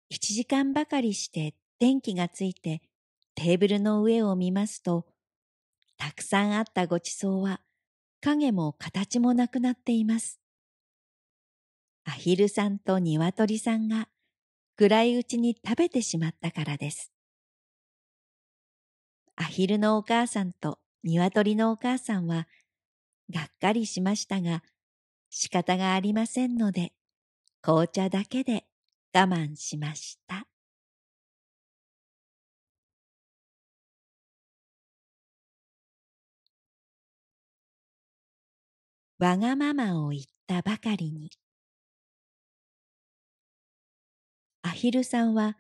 一時間ばかりして電気がついてテーブルの上を見ますと、たくさんあったごちそうは影も形もなくなっています。アヒルさんと鶏さんが暗いうちに食べてしまったからです。アヒルのお母さんと鶏のお母さんは、がっかりしましたが、仕方がありませんので、紅茶だけで我慢しました。
わがままを言ったばかり
に。アヒルさんは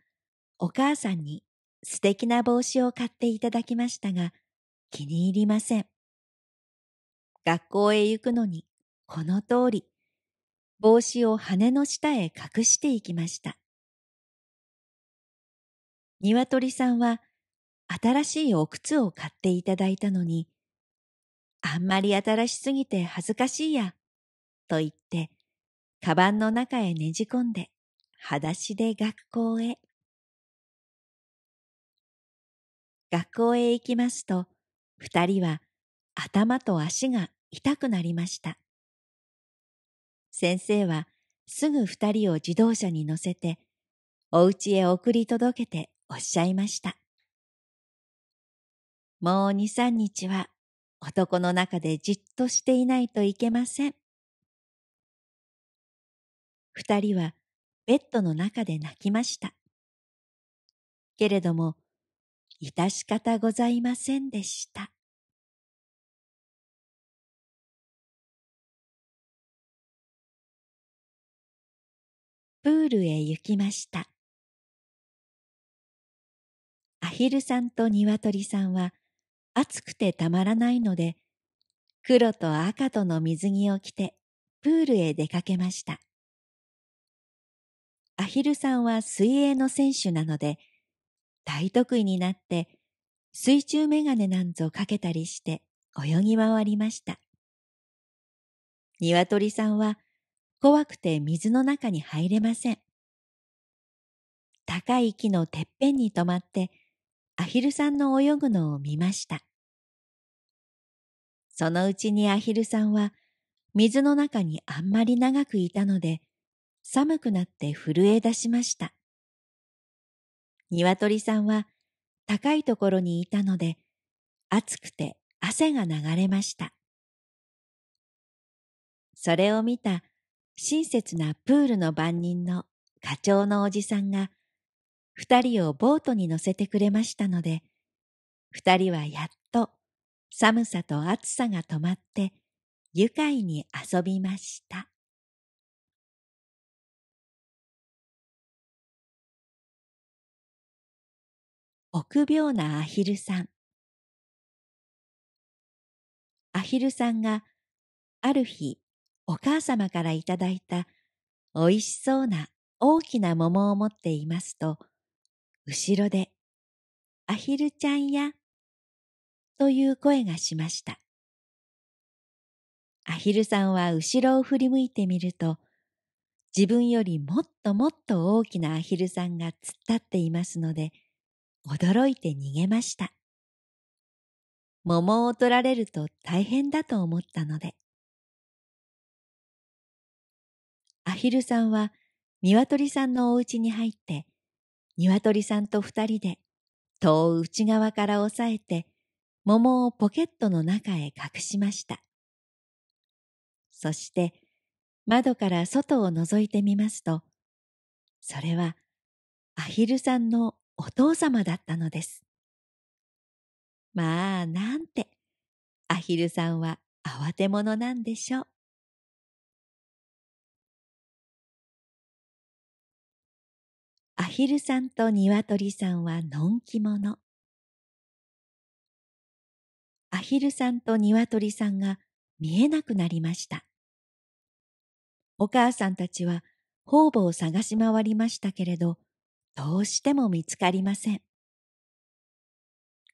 お母さんに素敵な帽子を買っていただきましたが、気に入りません。学校へ行くのに、この通り、帽子を羽の下へ隠していきました。鶏さんは、新しいお靴を買っていただいたのに、あんまり新しすぎて恥ずかしいや、と言って、カバンの中へねじ込んで、裸足で学校へ。学校へ行きますと、二人は頭と足が痛くなりました。先生はすぐ二人を自動車に乗せて、お家へ送り届けておっしゃいました。もう二三日は男の中でじっとしていないといけません。二人はベッドの中で泣きました。けれども、致し方ございませんでした。
プールへ行きました。
アヒルさんとニワトリさんは暑くてたまらないので、黒と赤との水着を着てプールへ出かけました。アヒルさんは水泳の選手なので、大得意になって水中メガネなんぞかけたりして泳ぎ回りました。鶏さんは怖くて水の中に入れません。高い木のてっぺんに止まってアヒルさんの泳ぐのを見ました。そのうちにアヒルさんは水の中にあんまり長くいたので寒くなって震え出しました。鶏さんは高いところにいたので、暑くて汗が流れました。それを見た親切なプールの番人の課長のおじさんが、二人をボートに乗せてくれましたので、二人はやっと寒さと暑さが止まって愉快に遊びました。
臆病なアヒルさん。
アヒルさんがある日お母様からいただいたおいしそうな大きな桃を持っていますと、後ろでアヒルちゃんやという声がしました。アヒルさんは後ろを振り向いてみると、自分よりもっともっと大きなアヒルさんが突っ立っていますので、驚いて逃げました。桃を取られると大変だと思ったので。アヒルさんは鶏さんのお家に入って、鶏さんと二人で戸を内側から押さえて、桃をポケットの中へ隠しました。そして、窓から外を覗いてみますと、それはアヒルさんのお父様だったのです。まあ、なんて、アヒルさんは慌て者なんでしょう。
アヒルさんとニワトリさんはのんき者。アヒル
さんとニワトリさんが見えなくなりました。お母さんたちは方々を探し回りましたけれど、どうしても見つかりません。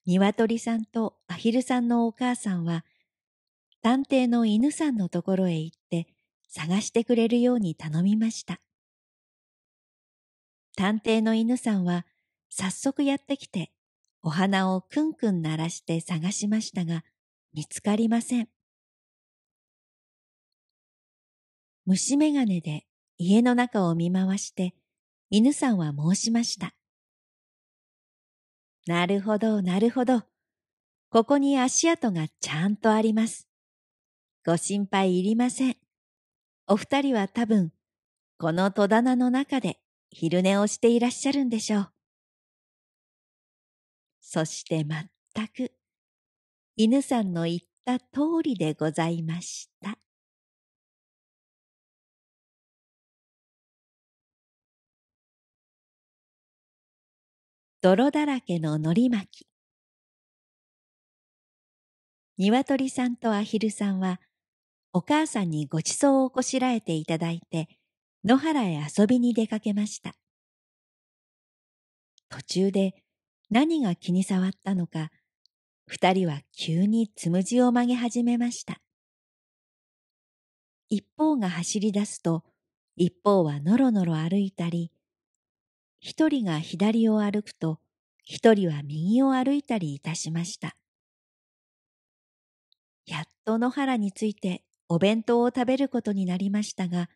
鶏さんとアヒルさんのお母さんは、探偵の犬さんのところへ行って探してくれるように頼みました。探偵の犬さんは早速やってきてお花をくんくん鳴らして探しましたが見つかりません。虫眼鏡で家の中を見回して犬さんは申しました。なるほど、なるほど。ここに足跡がちゃんとあります。ご心配いりません。お二人は多分、この戸棚の中で昼寝をしていらっしゃるんでしょう。そしてまったく、犬さん
の言った通りでございました。
泥だらけののり巻き。鶏さんとアヒルさんは、お母さんにごちそうをこしらえていただいて、野原へ遊びに出かけました。途中で何が気に障ったのか、二人は急につむじを曲げ始めました。一方が走り出すと、一方はのろのろ歩いたり、一人が左を歩くと、一人は右を歩いたりいたしました。やっと野原についてお弁当を食べることになりましたが、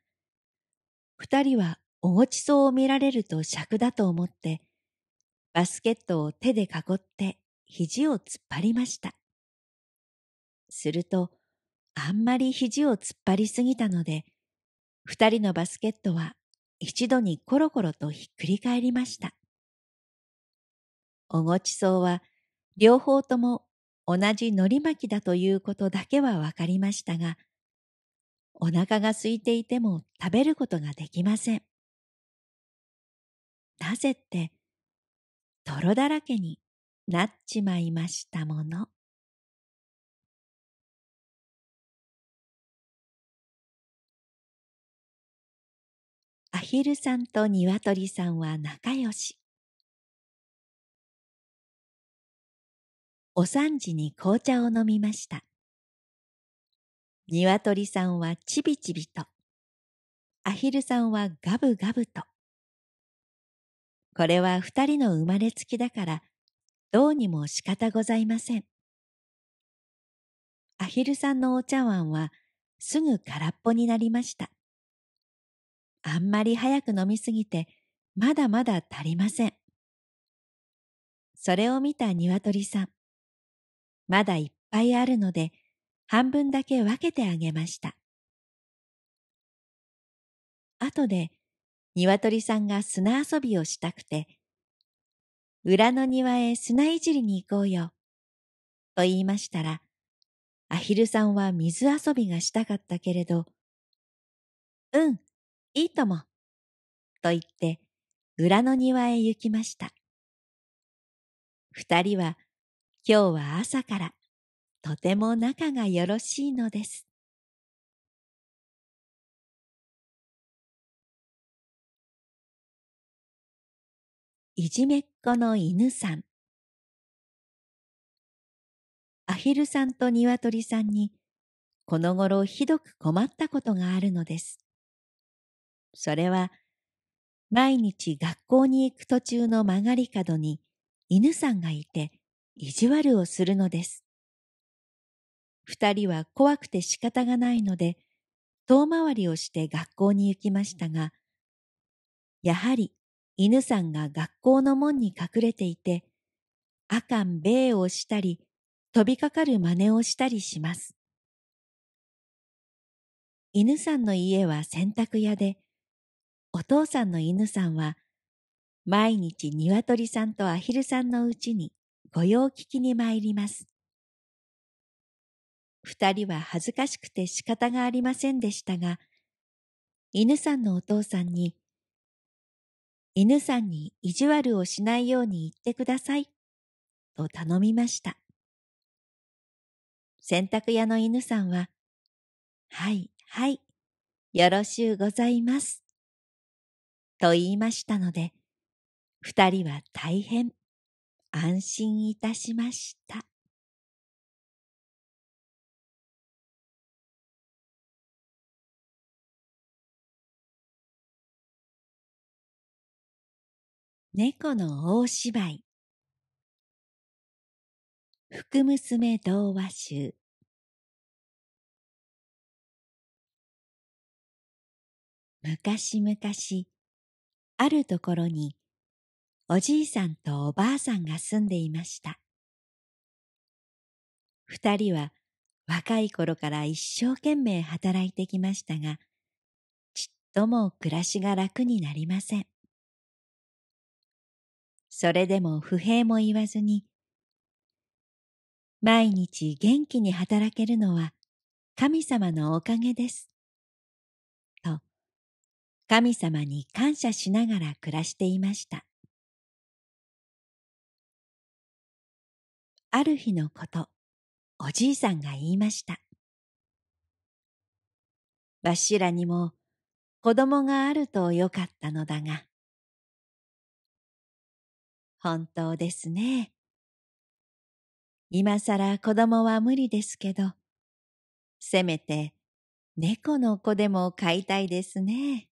二人はおごちそうを見られると尺だと思って、バスケットを手で囲って肘を突っ張りました。すると、あんまり肘を突っ張りすぎたので、二人のバスケットは一度にコロコロとひっくり返りました。おごちそうは両方とも同じのり巻きだということだけはわかりましたが、お腹が空いていても食べることができません。なぜって、
泥だらけになっちまいましたもの。アヒルさんとニワトリさんは仲良し。お三時に紅茶を飲みました。
ニワトリさんはちびちびと、アヒルさんはガブガブと。これは二人の生まれつきだから、どうにも仕方ございません。アヒルさんのお茶碗はすぐ空っぽになりました。あんまり早く飲みすぎてまだまだ足りません。それを見た鶏さん。まだいっぱいあるので半分だけ分けてあげました。後で鶏さんが砂遊びをしたくて、裏の庭へ砂いじりに行こうよ、と言いましたら、アヒルさんは水遊びがしたかったけれど、うん、いいとも。と言って、裏の庭へ行きました。二人は、今日は朝から、とて
も仲がよろしいのです。いじめっ
子の犬さん。アヒルさんとニワトリさんに、この頃ひどく困ったことがあるのです。それは、毎日学校に行く途中の曲がり角に犬さんがいて意地悪をするのです。二人は怖くて仕方がないので、遠回りをして学校に行きましたが、やはり犬さんが学校の門に隠れていて、あかんべえをしたり、飛びかかる真似をしたりします。犬さんの家は洗濯屋で、お父さんの犬さんは、毎日鶏さんとアヒルさんのうちに御用聞きに参ります。二人は恥ずかしくて仕方がありませんでしたが、犬さんのお父さんに、犬さんに意地悪をしないように言ってください、と頼みました。洗濯屋の犬さんは、はい、はい、よろしゅうございます、と言いましたので、二人は大
変安心いたしました。猫の大芝居福娘童話集
昔々あるところにおじいさんとおばあさんが住んでいました。二人は若い頃から一生懸命働いてきましたが、ちっとも暮らしが楽になりません。それでも不平も言わずに、毎日元気に働けるのは神様のおかげです。神様に感謝しながら暮らしていました。
ある日のこと、おじいさんが言いました。わしらにも
子供があるとよかったのだが。本当ですね。今さら子供は無理ですけど、せめて猫の子でも飼いたいですね。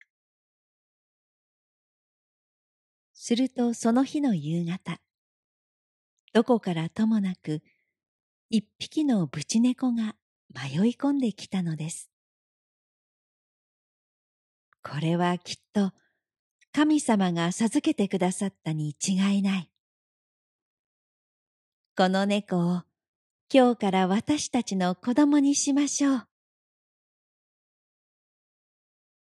するとその日の夕
方、どこからともなく一匹のブチ
猫が迷い込んできたのです。これはきっと神様が授けてくださったに違いない。この猫を今日から私たちの子供にしましょう。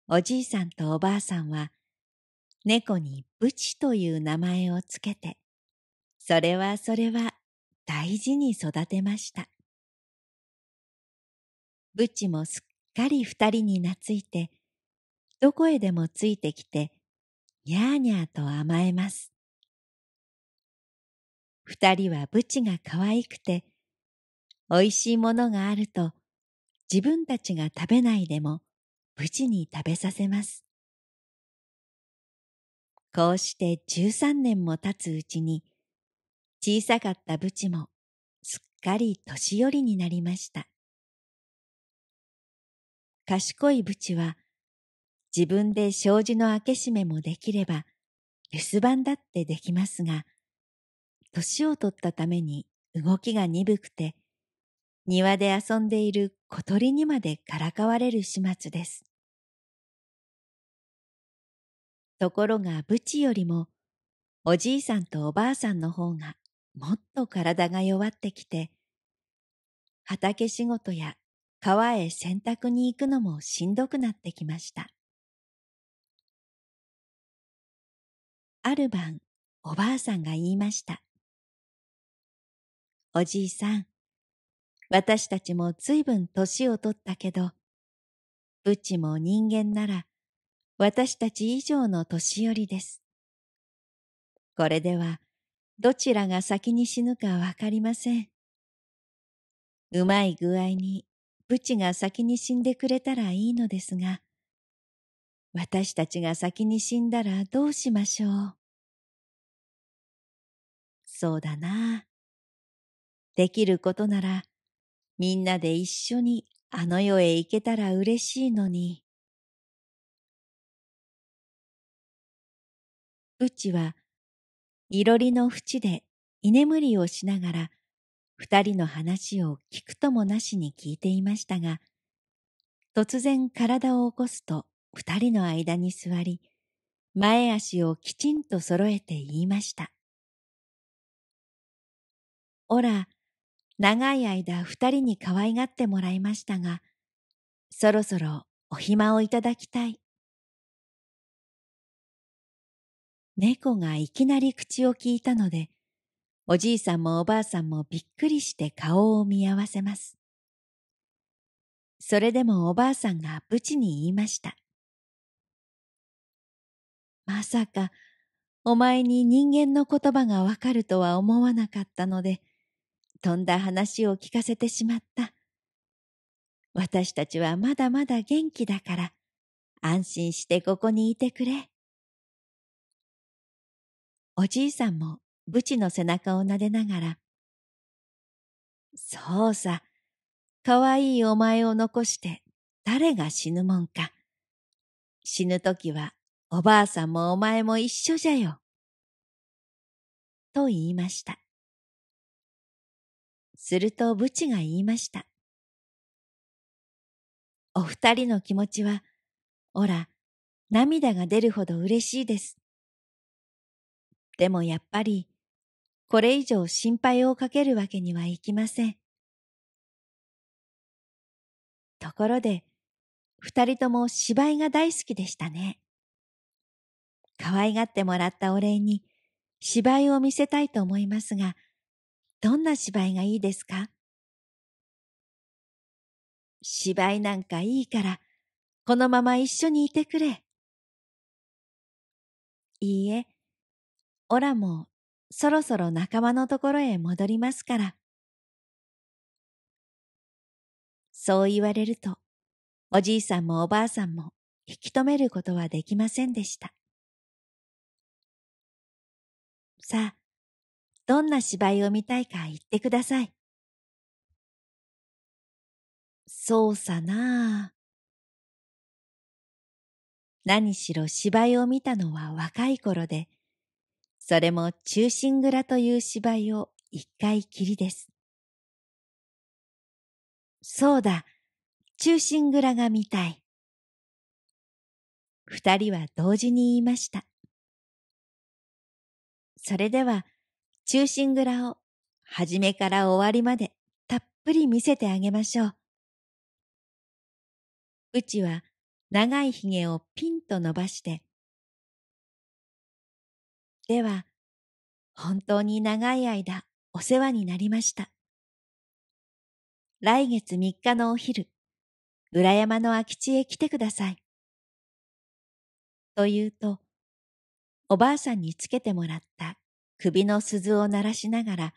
おじいさんとおばあさんは猫にブチという名前をつけて、それはそれは大事に育てました。ブチもすっかり二人に懐いて、どこへでもついてきて、にゃーにゃーと甘えます。二人はブチが可愛くて、おいしいものがあると、自分たちが食べないでも、ブチに食べさせます。こうして十三年も経つうちに、小さかったブチもすっかり年寄りになりました。賢いブチは、自分で障子の開け閉めもできれば、留守番だってできますが、年を取ったために動きが鈍くて、庭で遊んでいる小鳥にまでからかわれる始末です。ところがブチよりもおじいさんとおばあさんの方がもっと体が弱ってきて、畑仕事や川へ洗濯に行くのもしんどくなってきました。
ある晩、おばあさんが言
いました。おじいさん、私たちもずいぶん年をとったけど、ブちも人間なら私たち以上の年寄りです。これでは、どちらが先に死ぬかわかりません。うまい具合に、ブチが先に死んでくれたらいいのですが、私たちが先に死んだらどうしましょう。そうだな。できることなら、みんなで一緒にあの世へ行けたら嬉しいのに。
うちは、いろりの
ちで居眠りをしながら、二人の話を聞くともなしに聞いていましたが、突然体を起こすと二人の間に座り、前足をきちんと揃えて言いました。おら、長い間二人に可愛がってもらいましたが、そろそろお暇をいただきたい。猫がいきなり口を聞いたので、おじいさんもおばあさんもびっくりして顔を見合わせます。それでもおばあさんがぶちに言いました。まさか、お前に人間の言葉がわかるとは思わなかったので、とんだ話を聞かせてしまった。私たちはまだまだ元気だから、安心してここにいてくれ。おじいさんもブチの背中をなでながら、そうさ、かわいいお前を残して誰が死ぬもんか。死ぬときはおばあさんもお前も一緒じゃよ。と言いました。するとブチが言いました。
お二人の気持ちは、おら、
涙が出るほど嬉しいです。でもやっぱり、これ以上心配をかけるわけにはいきません。ところで、二人とも芝居が大好きでしたね。可愛がってもらったお礼に、芝居を見せたいと思いますが、どんな芝居がいいですか芝居なんかいいから、このまま一緒にいてくれ。いいえ、オラもそろそろ仲間のところへ戻りますから。そう言われると、おじいさんもおばあさんも引き止めることはできませんでした。さあ、
どんな芝居を見たいか言ってください。
そうさなあ。何しろ芝居を見たのは若い頃で、それも忠臣蔵という芝居を一回きりです。
そうだ、忠臣蔵が見たい。
二人は同時に言いました。それでは、忠臣蔵を初めから終わりまでたっぷり見せてあげましょう。うちは長いひげをピン
と伸ばして、では、本当
に長い間お世話になりました。来月3日のお昼、裏山の空き地へ来てください。と言うと、おばあさんにつけてもらった首の鈴を鳴らしながら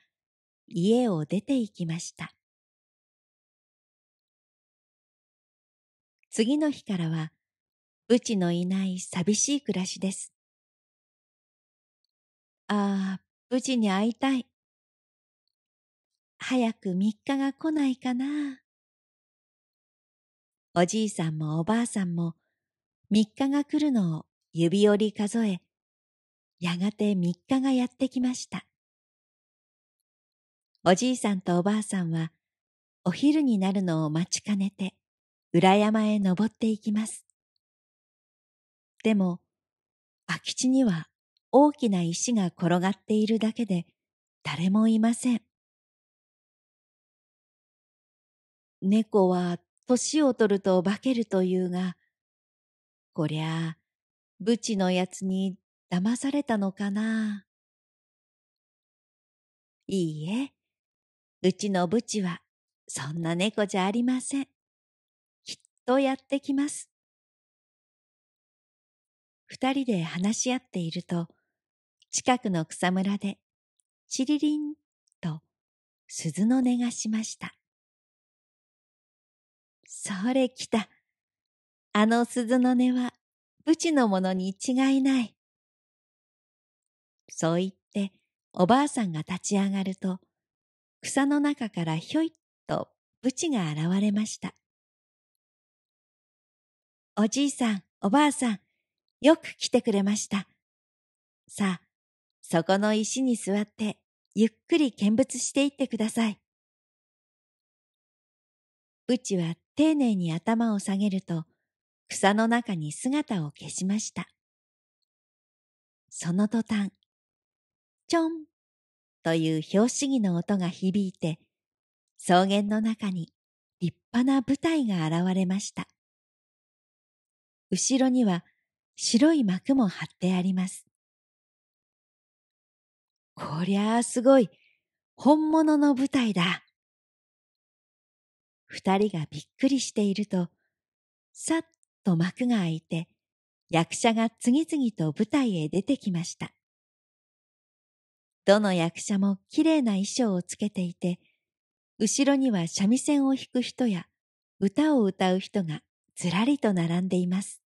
家を出て行きました。
次の日からは、うちのいない寂しい暮らしです。ああ、無事
に会いたい。早く3日が来ないかな。おじいさんもおばあさんも3日が来るのを指折り数え、やがて3日がやってきました。おじいさんとおばあさんはお昼になるのを待ちかねて裏山へ登っていきます。でも空き地には大きな石が転がっているだけ
で誰もいません。
猫は年を取ると化けるというが、こりゃあ、ブチのやつに騙されたのかな。いいえ、うちのブチはそんな猫じゃありません。きっとやってきます。二人で話し合っていると、近くの草むらで、チリリンと鈴の音がしました。それ来た。あの鈴の音は、ブチのものに違いない。そう言って、おばあさんが立ち上がると、草の中からひょいっとブチが現れました。おじいさん、おばあさん、よく来てくれました。さあ、そこの石に座って、ゆっくり見物していってください。うちは丁寧に頭を下げると、草の中に姿を消しました。その途端、ちょんという拍子木の音が響いて、草原の中に立派な舞台が現れました。後ろには
白い幕も張ってあります。こり
ゃあすごい。本物の舞台だ。二人がびっくりしていると、さっと幕が開いて、役者が次々と舞台へ出てきました。どの役者も綺麗な衣装をつけていて、後ろには三味線を弾く人や歌を歌う人がずらりと並んでいます。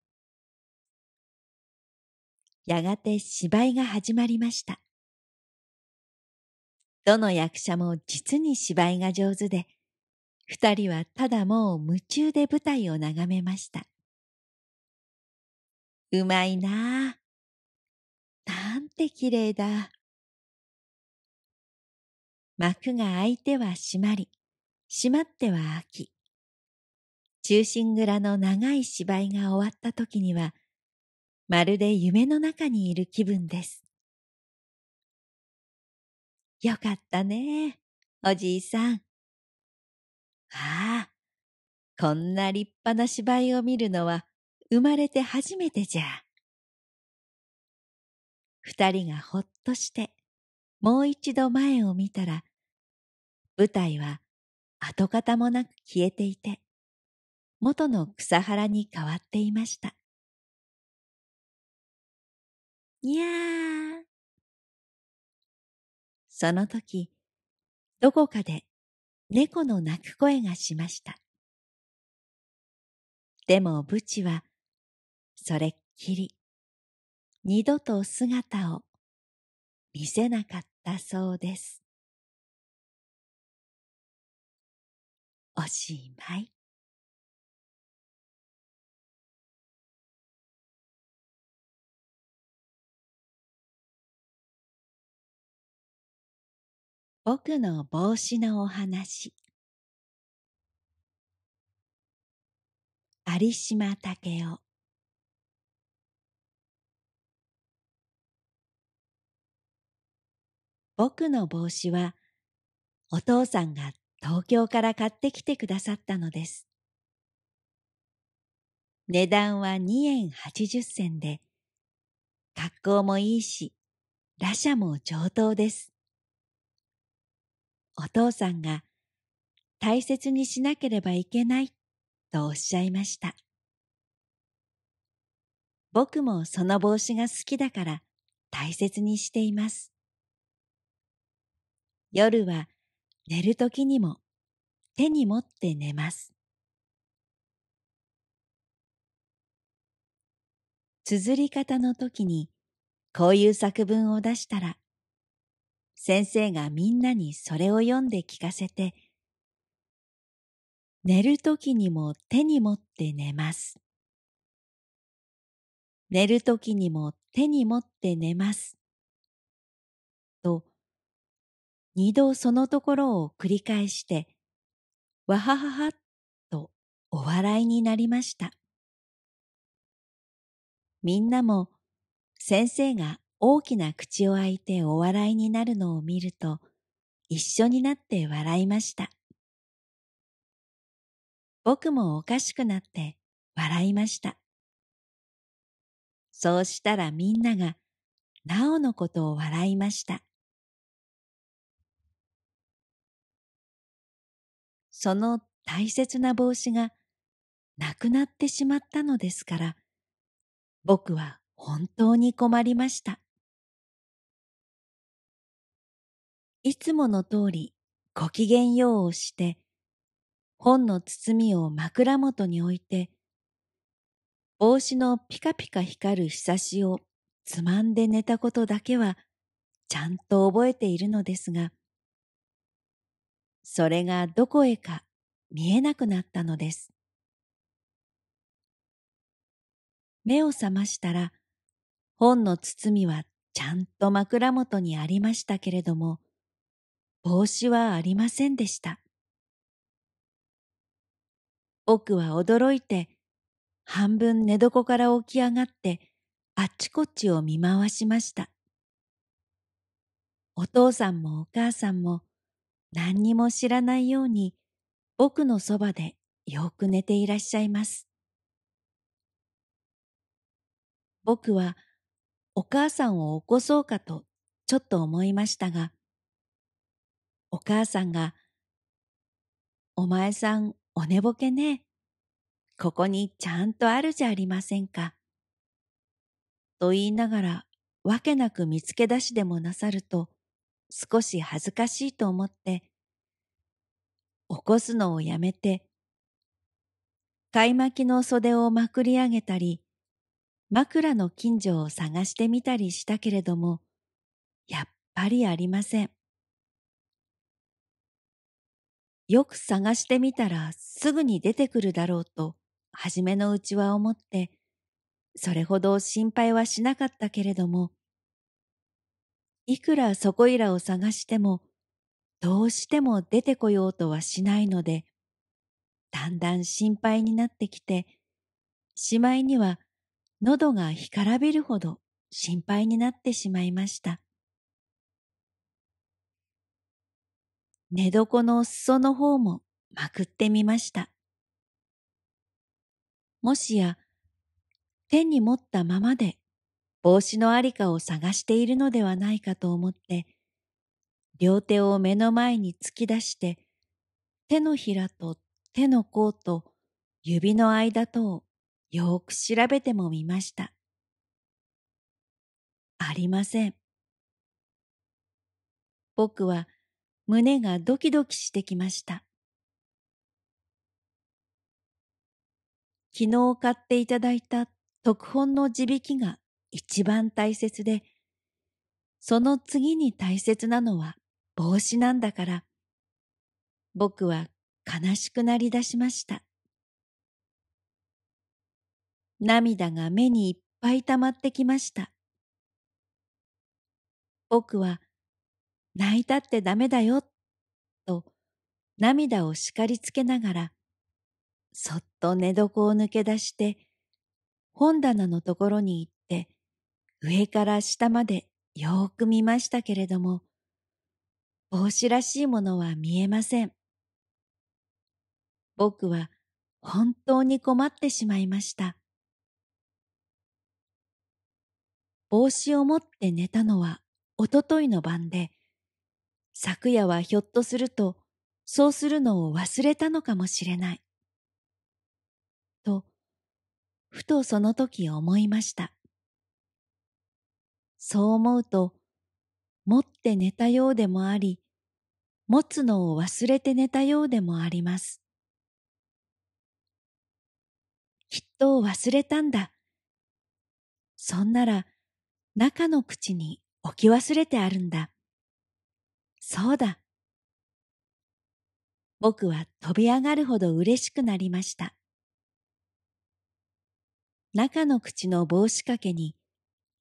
やがて芝居が始まりました。どの役者も実に芝居が上手で、二人はただもう夢中で舞台を眺めました。うまいなあ。なんて綺麗だ。幕が開いては閉まり、閉まっては開き。中心蔵の長い芝居が終わった時には、まるで夢の中にいる気分です。よかったね、おじいさん。ああ、こんな立派な芝居を見るのは生まれて初めてじゃ。二人がほっとしてもう一度前を見たら舞台は跡形もなく消えていて元の草原に変わっていました。
にゃー
その時、どこかで猫の鳴く声がしました。でもブチは、それっ
きり、二度と姿を見せなかったそうです。おしまい。僕の帽子のお話有島武雄
僕の帽子はお父さんが東京から買ってきてくださったのです。値段は2円80銭で、格好もいいし、打者も上等です。お父さんが大切にしなければいけないとおっしゃいました。僕もその帽子が好きだから大切にしています。夜は寝るときにも手に持って寝ます。綴り方の時にこういう作文を出したら先生がみんなにそれを読んで聞かせて、寝るときにも手に持って寝ます。寝るときにも手に持って寝ます。と、二度そのところを繰り返して、わはははとお笑いになりました。みんなも先生が大きな口を開いてお笑いになるのを見ると、一緒になって笑いました。僕もおかしくなって笑いました。そうしたらみんなが、なおのことを笑いました。その大切な帽子がなくなってしまったのですから、僕は本当に困りました。いつもの通りご機嫌ようをして、本の包みを枕元に置いて、帽子のピカピカ光るひさしをつまんで寝たことだけはちゃんと覚えているのですが、それがどこへか見えなくなったのです。目を覚ましたら、本の包みはちゃんと枕元にありましたけれども、帽子はありませんでした。奥は驚いて、半分寝床から起き上がって、あっちこっちを見回しました。お父さんもお母さんも何にも知らないように僕のそばでよく寝ていらっしゃいます。僕はお母さんを起こそうかとちょっと思いましたが、お母さんが、お前さんお寝ぼけね。ここにちゃんとあるじゃありませんか。と言いながら、わけなく見つけ出しでもなさると、少し恥ずかしいと思って、起こすのをやめて、買い巻きの袖をまくり上げたり、枕の近所を探してみたりしたけれども、やっぱりありません。よく探してみたらすぐに出てくるだろうと、初めのうちは思って、それほど心配はしなかったけれども、いくらそこいらを探しても、どうしても出てこようとはしないので、だんだん心配になってきて、しまいには喉が干からびるほど心配になってしまいました。寝床の裾の方もまくってみました。もしや、手に持ったままで帽子のありかを探しているのではないかと思って、両手を目の前に突き出して、手のひらと手の甲と指の間とをよーく調べてもみました。ありません。僕は胸がドキドキしてきました。昨日買っていただいた特本の地引きが一番大切で、その次に大切なのは帽子なんだから、僕は悲しくなりだしました。涙が目にいっぱい溜まってきました。僕は泣いたってダメだよ、と涙を叱りつけながら、そっと寝床を抜け出して、本棚のところに行って、上から下までよーく見ましたけれども、帽子らしいものは見えません。僕は本当に困ってしまいました。帽子を持って寝たのはおとといの晩で、昨夜はひょっとすると、そうするのを忘れたのかもしれない。と、ふとその時思いました。そう思うと、持って寝たようでもあり、持つのを忘れて寝たようでもあります。きっと忘れたんだ。そんなら、中の口に置き忘れてあるんだ。そうだ。僕は飛び上がるほど嬉しくなりました。中の口の帽子掛けに、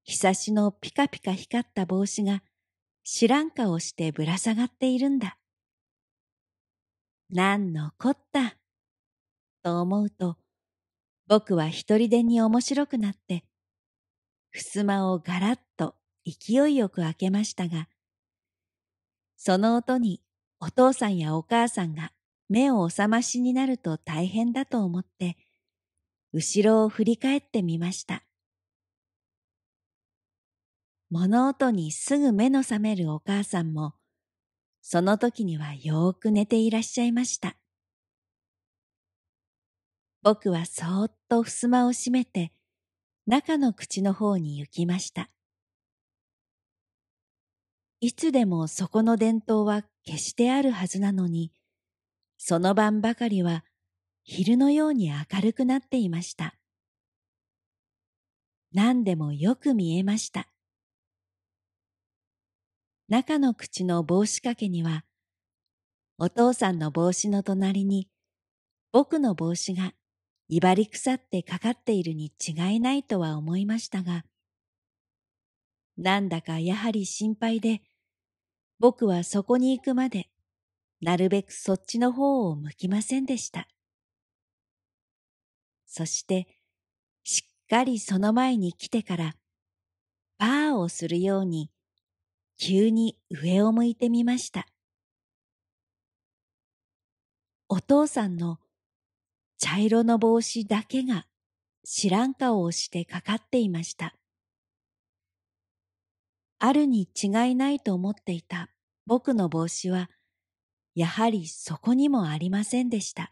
ひさしのピカピカ光った帽子が、知らん顔してぶら下がっているんだ。なんのこった、と思うと、僕は一人でに面白くなって、襖をガラッと勢いよく開けましたが、その音にお父さんやお母さんが目をお覚ましになると大変だと思って、後ろを振り返ってみました。物音にすぐ目の覚めるお母さんも、その時にはよーく寝ていらっしゃいました。僕はそーっと襖を閉めて、中の口の方に行きました。いつでもそこの伝統は決してあるはずなのに、その晩ばかりは昼のように明るくなっていました。何でもよく見えました。中の口の帽子掛けには、お父さんの帽子の隣に、僕の帽子が威張り腐ってかかっているに違いないとは思いましたが、なんだかやはり心配で、僕はそこに行くまで、なるべくそっちの方を向きませんでした。そして、しっかりその前に来てから、パーをするように、急に上を向いてみました。お父さんの茶色の帽子だけが知らん顔をしてかかっていました。あるに違いないと思っていた僕の帽子は、やはりそこにもありませんでした。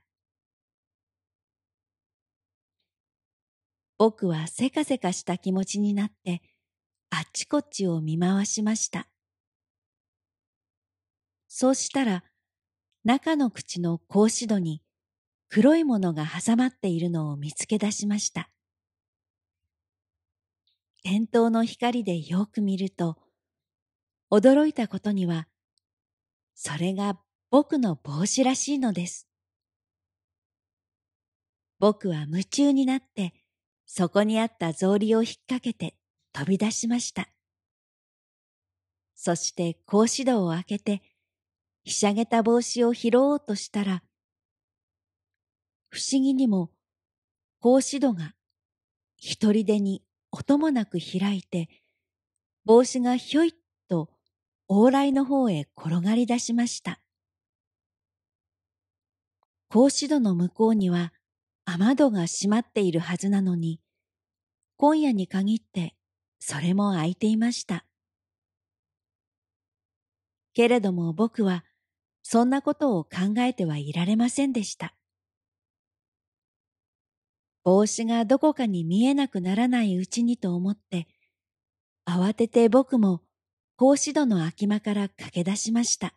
僕はせかせかした気持ちになって、あっちこっちを見回しました。そうしたら、中の口の格子戸に黒いものが挟まっているのを見つけ出しました。点灯の光でよく見ると、驚いたことには、それが僕の帽子らしいのです。僕は夢中になって、そこにあった草履を引っ掛けて飛び出しました。そして格子戸を開けて、ひしゃげた帽子を拾おうとしたら、不思議にも、格子戸が一人でに音もなく開いて、帽子がひょいっ往来の方へ転がり出しました。格子戸の向こうには雨戸が閉まっているはずなのに、今夜に限ってそれも開いていました。けれども僕はそんなことを考えてはいられませんでした。帽子がどこかに見えなくならないうちにと思って、慌てて僕も格子戸の空き間から駆け出しました。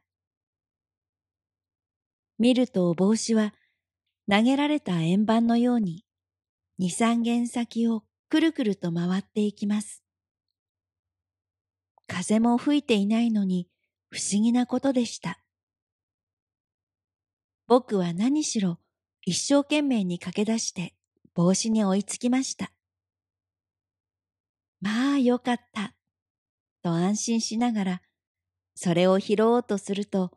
見ると帽子は投げられた円盤のように二三軒先をくるくると回っていきます。風も吹いていないのに不思議なことでした。僕は何しろ一生懸命に駆け出して帽子に追いつきました。まあよかった。と安心しながら、それを拾おうとすると、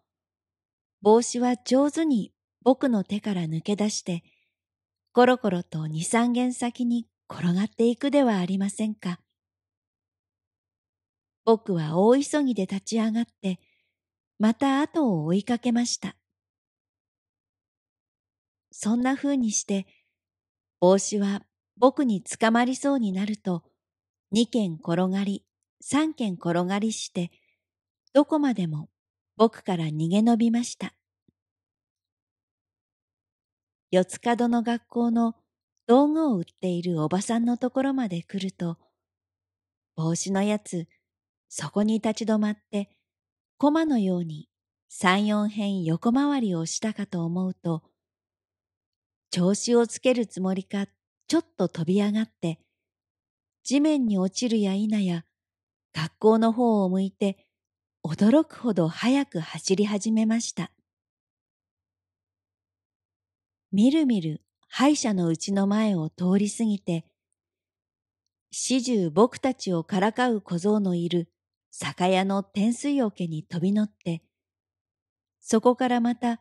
帽子は上手に僕の手から抜け出して、コロコロと二三軒先に転がっていくではありませんか。僕は大急ぎで立ち上がって、また後を追いかけました。そんな風にして、帽子は僕につかまりそうになると、二軒転がり、三軒転がりして、どこまでも僕から逃げ延びました。四つ角の学校の道具を売っているおばさんのところまで来ると、帽子のやつ、そこに立ち止まって、駒のように三四辺横回りをしたかと思うと、調子をつけるつもりか、ちょっと飛び上がって、地面に落ちるや否や、学校の方を向いて驚くほど早く走り始めました。みるみる歯医者のうちの前を通り過ぎて、始終僕たちをからかう小僧のいる酒屋の天水桶に飛び乗って、そこからまた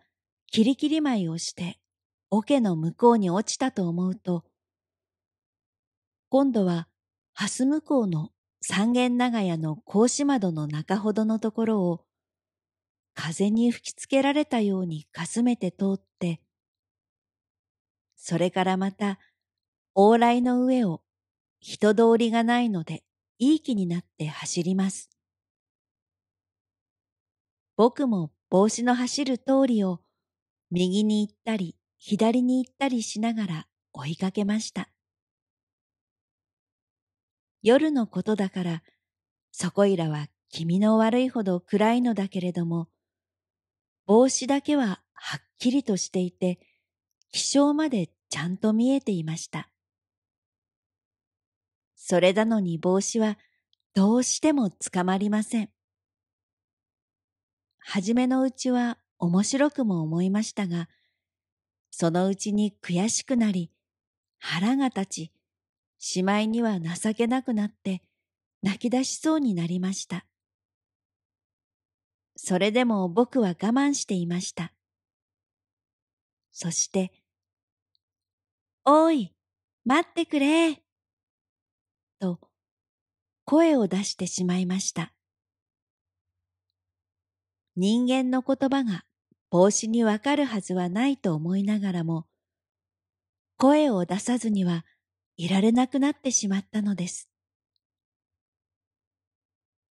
キリキリ舞をして桶の向こうに落ちたと思うと、今度はハス向こうの三軒長屋の格子窓の中ほどのところを、風に吹きつけられたようにかすめて通って、それからまた、往来の上を人通りがないのでいい気になって走ります。僕も帽子の走る通りを右に行ったり左に行ったりしながら追いかけました。夜のことだから、そこいらは気味の悪いほど暗いのだけれども、帽子だけははっきりとしていて、気象までちゃんと見えていました。それなのに帽子はどうしてもつかまりません。はじめのうちは面白くも思いましたが、そのうちに悔しくなり、腹が立ち、しまいには情けなくなって泣き出しそうになりました。それでも僕は我慢していました。そして、おい、待ってくれ、と声を出してしまいました。人間の言葉が帽子にわかるはずはないと思いながらも、声を出さずにはいられなくなってしまったのです。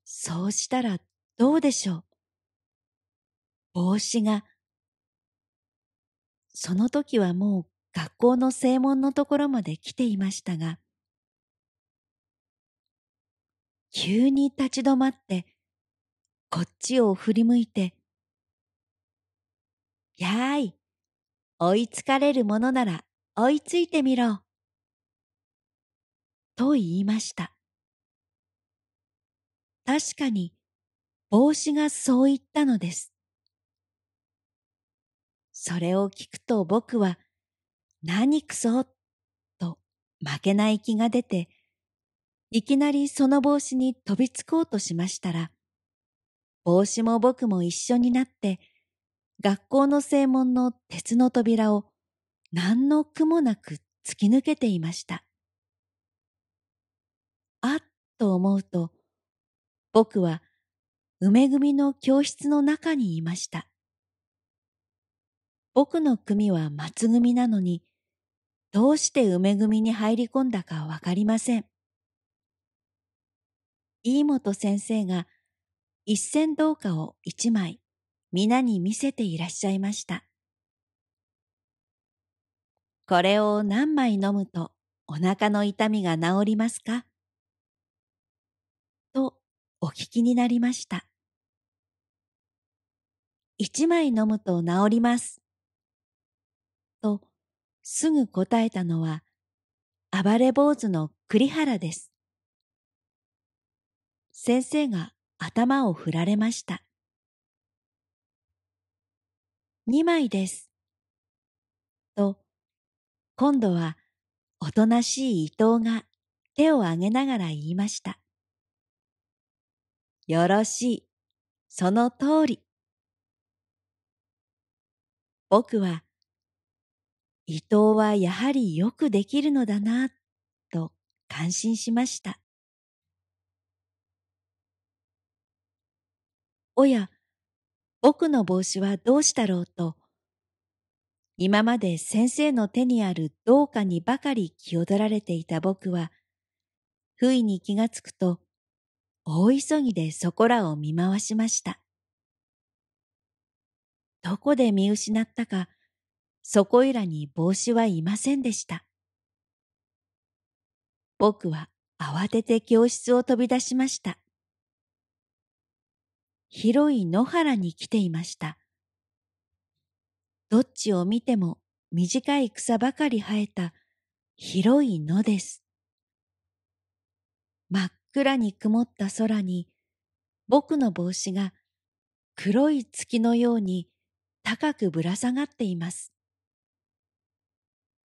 そうしたらどうでしょう帽子が、その時はもう学校の正門のところまで来ていましたが、急に立ち止まって、こっちを振り向いて、やーい、追いつかれるものなら追いついてみろ。と言いました。確かに帽子がそう言ったのです。それを聞くと僕は何くそと負けない気が出て、いきなりその帽子に飛びつこうとしましたら、帽子も僕も一緒になって、学校の正門の鉄の扉を何の苦もなく突き抜けていました。と思うと、僕は梅組の教室の中にいました。僕の組は松組なのに、どうして梅組に入り込んだかわかりません。飯本先生が一銭銅貨を一枚皆に見せていらっしゃいました。これを何枚飲むとお腹の痛みが治りますかお聞きになりました。一枚飲むと治ります。と、すぐ答えたのは、暴れ坊主の栗原です。先生が頭を振られました。二枚です。と、今度はおとなしい伊藤が手を挙げながら言いました。よろしい。その通り。僕は、伊藤はやはりよくできるのだな、と感心しました。おや、僕の帽子はどうしたろうと、今まで先生の手にあるどうかにばかり気を取られていた僕は、不意に気がつくと、大急ぎでそこらを見回しました。どこで見失ったか、そこいらに帽子はいませんでした。僕は慌てて教室を飛び出しました。広い野原に来ていました。どっちを見ても短い草ばかり生えた広い野です。真暗に曇った空に、僕の帽子が黒い月のように高くぶら下がっています。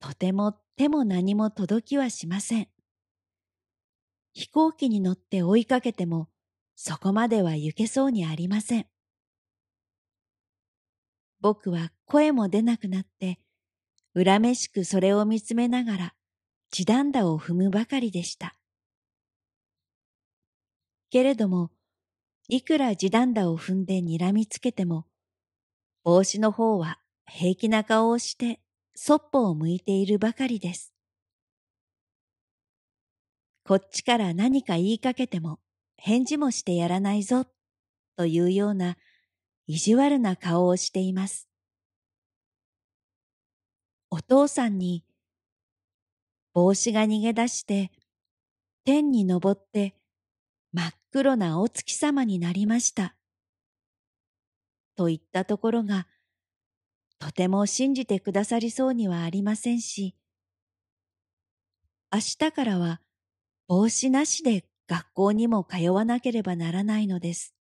とても手も何も届きはしません。飛行機に乗って追いかけてもそこまでは行けそうにありません。僕は声も出なくなって恨めしくそれを見つめながら地団打を踏むばかりでした。けれども、いくら地団打を踏んで睨みつけても、帽子の方は平気な顔をして、そっぽを向いているばかりです。こっちから何か言いかけても、返事もしてやらないぞ、というような意地悪な顔をしています。お父さんに、帽子が逃げ出して、天に登って真っ黒なお月様になりました。と言ったところが、とても信じてくださりそうにはありませんし、明日からは帽子なしで学校にも通わなければならないのです。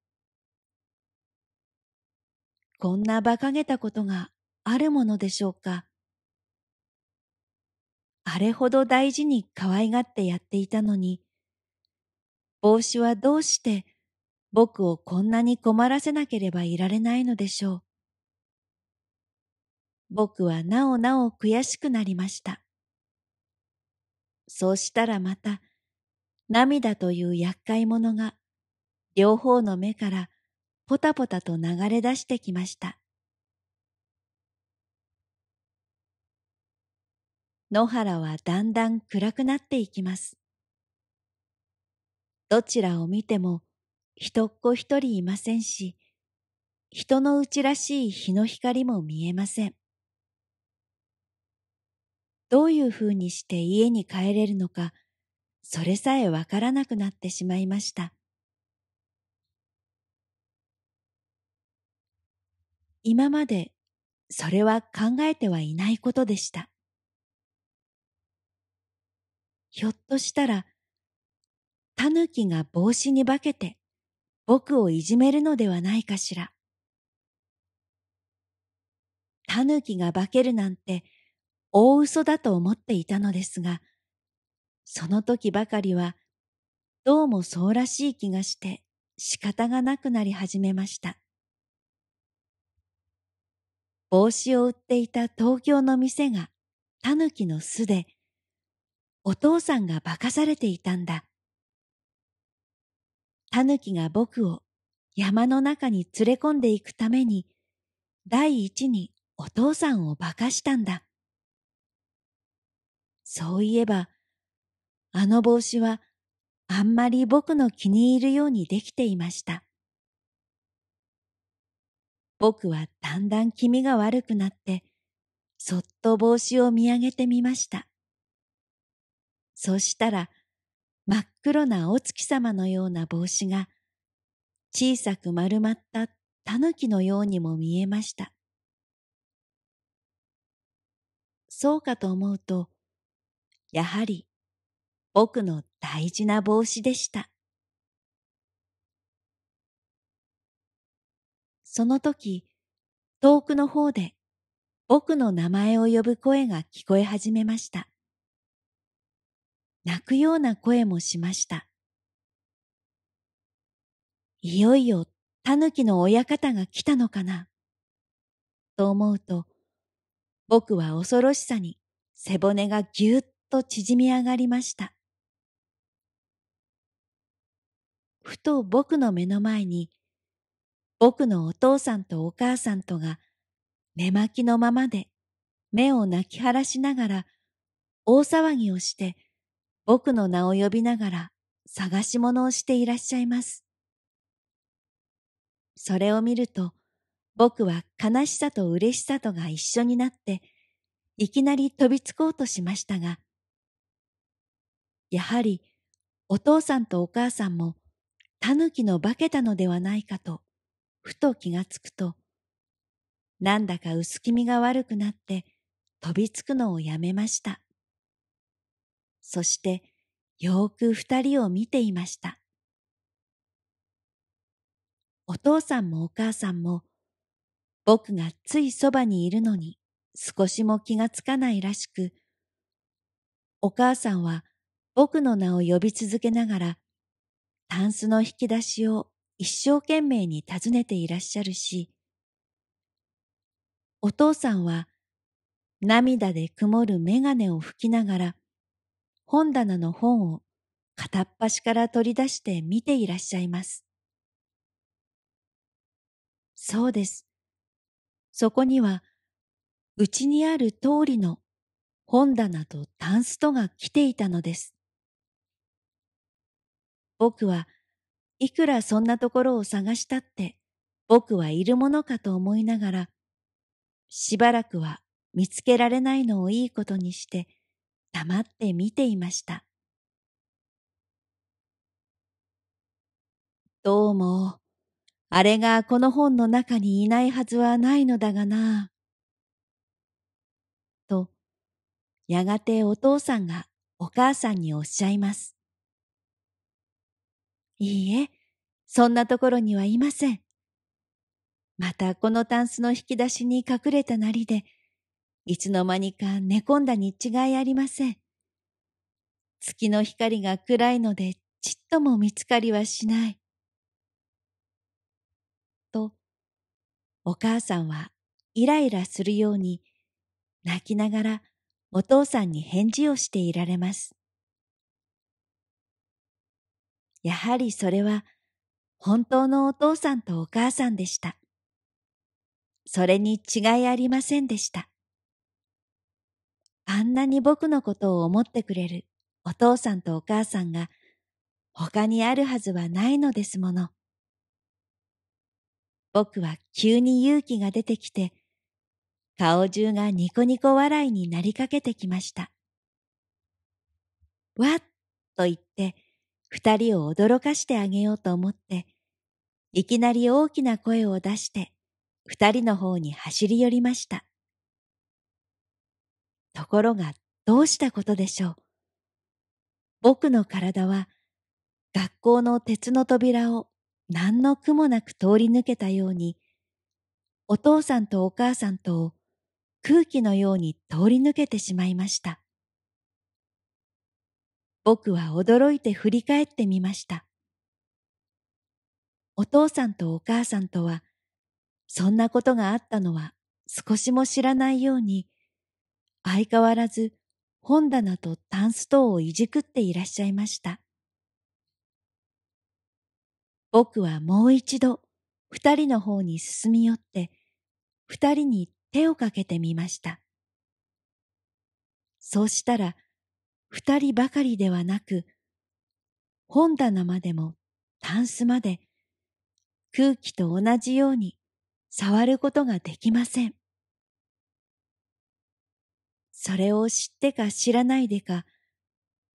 こんな馬鹿げたことがあるものでしょうか。あれほど大事に可愛がってやっていたのに、帽子はどうして僕をこんなに困らせなければいられないのでしょう。僕はなおなお悔しくなりました。そうしたらまた、涙という厄介者が、両方の目からポタポタと流れ出してきました。野原はだんだん暗くなっていきます。どちらを見ても人っ子一人いませんし、人のうちらしい日の光も見えません。どういうふうにして家に帰れるのか、それさえわからなくなってしまいました。今までそれは考えてはいないことでした。ひょっとしたらタヌキが帽子に化けて僕をいじめるのではないかしら。タヌキが化けるなんて大嘘だと思っていたのですが、その時ばかりはどうもそうらしい気がして仕方がなくなり始めました。帽子を売っていた東京の店がタヌキの巣で、お父さんが化かされていたんだ。タヌキが僕を山の中に連れ込んでいくために、第一にお父さんを化かしたんだ。そういえば、あの帽子はあんまり僕の気に入るようにできていました。僕はだんだん気味が悪くなって、そっと帽子を見上げてみました。そしたら、真っ黒なお月様のような帽子が小さく丸まったタヌキのようにも見えました。そうかと思うと、やはり僕の大事な帽子でした。その時、遠くの方で僕の名前を呼ぶ声が聞こえ始めました。泣くような声もしました。いよいよ狸の親方が来たのかな、と思うと、僕は恐ろしさに背骨がぎゅっと縮み上がりました。ふと僕の目の前に、僕のお父さんとお母さんとが寝巻きのままで目を泣き晴らしながら大騒ぎをして僕の名を呼びながら探し物をしていらっしゃいます。それを見ると、僕は悲しさと嬉しさとが一緒になって、いきなり飛びつこうとしましたが、やはりお父さんとお母さんもタヌキの化けたのではないかと、ふと気がつくと、なんだか薄気味が悪くなって飛びつくのをやめました。そしてよーく二人を見ていました。お父さんもお母さんも僕がついそばにいるのに少しも気がつかないらしく、お母さんは僕の名を呼び続けながら、タンスの引き出しを一生懸命に尋ねていらっしゃるし、お父さんは涙で曇る眼鏡を拭きながら、本棚の本を片っ端から取り出して見ていらっしゃいます。そうです。そこには、うちにある通りの本棚とタンスとが来ていたのです。僕はいくらそんなところを探したって僕はいるものかと思いながら、しばらくは見つけられないのをいいことにして、黙って見ていました。どうも、あれがこの本の中にいないはずはないのだがな。と、やがてお父さんがお母さんにおっしゃいます。いいえ、そんなところにはいません。またこのタンスの引き出しに隠れたなりで、いつの間にか寝込んだに違いありません。月の光が暗いのでちっとも見つかりはしない。と、お母さんはイライラするように泣きながらお父さんに返事をしていられます。やはりそれは本当のお父さんとお母さんでした。それに違いありませんでした。あんなに僕のことを思ってくれるお父さんとお母さんが他にあるはずはないのですもの。僕は急に勇気が出てきて、顔中がニコニコ笑いになりかけてきました。わっと言って、二人を驚かしてあげようと思って、いきなり大きな声を出して、二人の方に走り寄りました。ところがどうしたことでしょう。僕の体は学校の鉄の扉を何の苦もなく通り抜けたように、お父さんとお母さんとを空気のように通り抜けてしまいました。僕は驚いて振り返ってみました。お父さんとお母さんとは、そんなことがあったのは少しも知らないように、相変わらず本棚とタンス等をいじくっていらっしゃいました。僕はもう一度二人の方に進み寄って二人に手をかけてみました。そうしたら二人ばかりではなく本棚までもタンスまで空気と同じように触ることができません。それを知ってか知らないでか、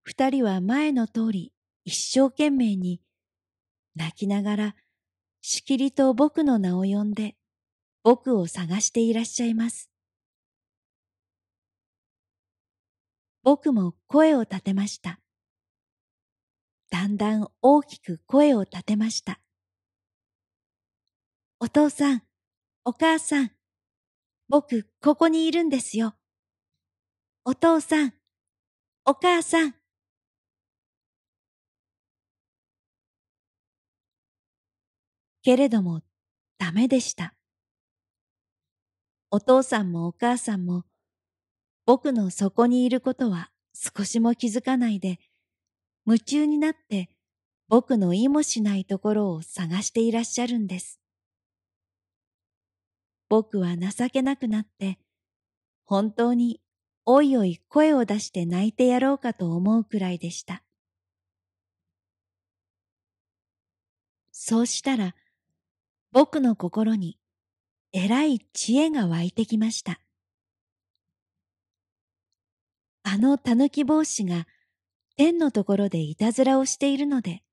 二人は前の通り一生懸命に、泣きながら、しきりと僕の名を呼んで、僕を探していらっしゃいます。僕も声を立てました。だんだん大きく声を立てました。お父さん、お母さん、僕ここにいるんですよ。お父さん、お母さん。けれども、ダメでした。お父さんもお母さんも、僕のそこにいることは少しも気づかないで、夢中になって僕の意もしないところを探していらっしゃるんです。僕は情けなくなって、本当においおい声を出して泣いてやろうかと思うくらいでした。そうしたら、僕の心に、えらい知恵が湧いてきました。あの狸帽子が天のところでいたずらをしているので、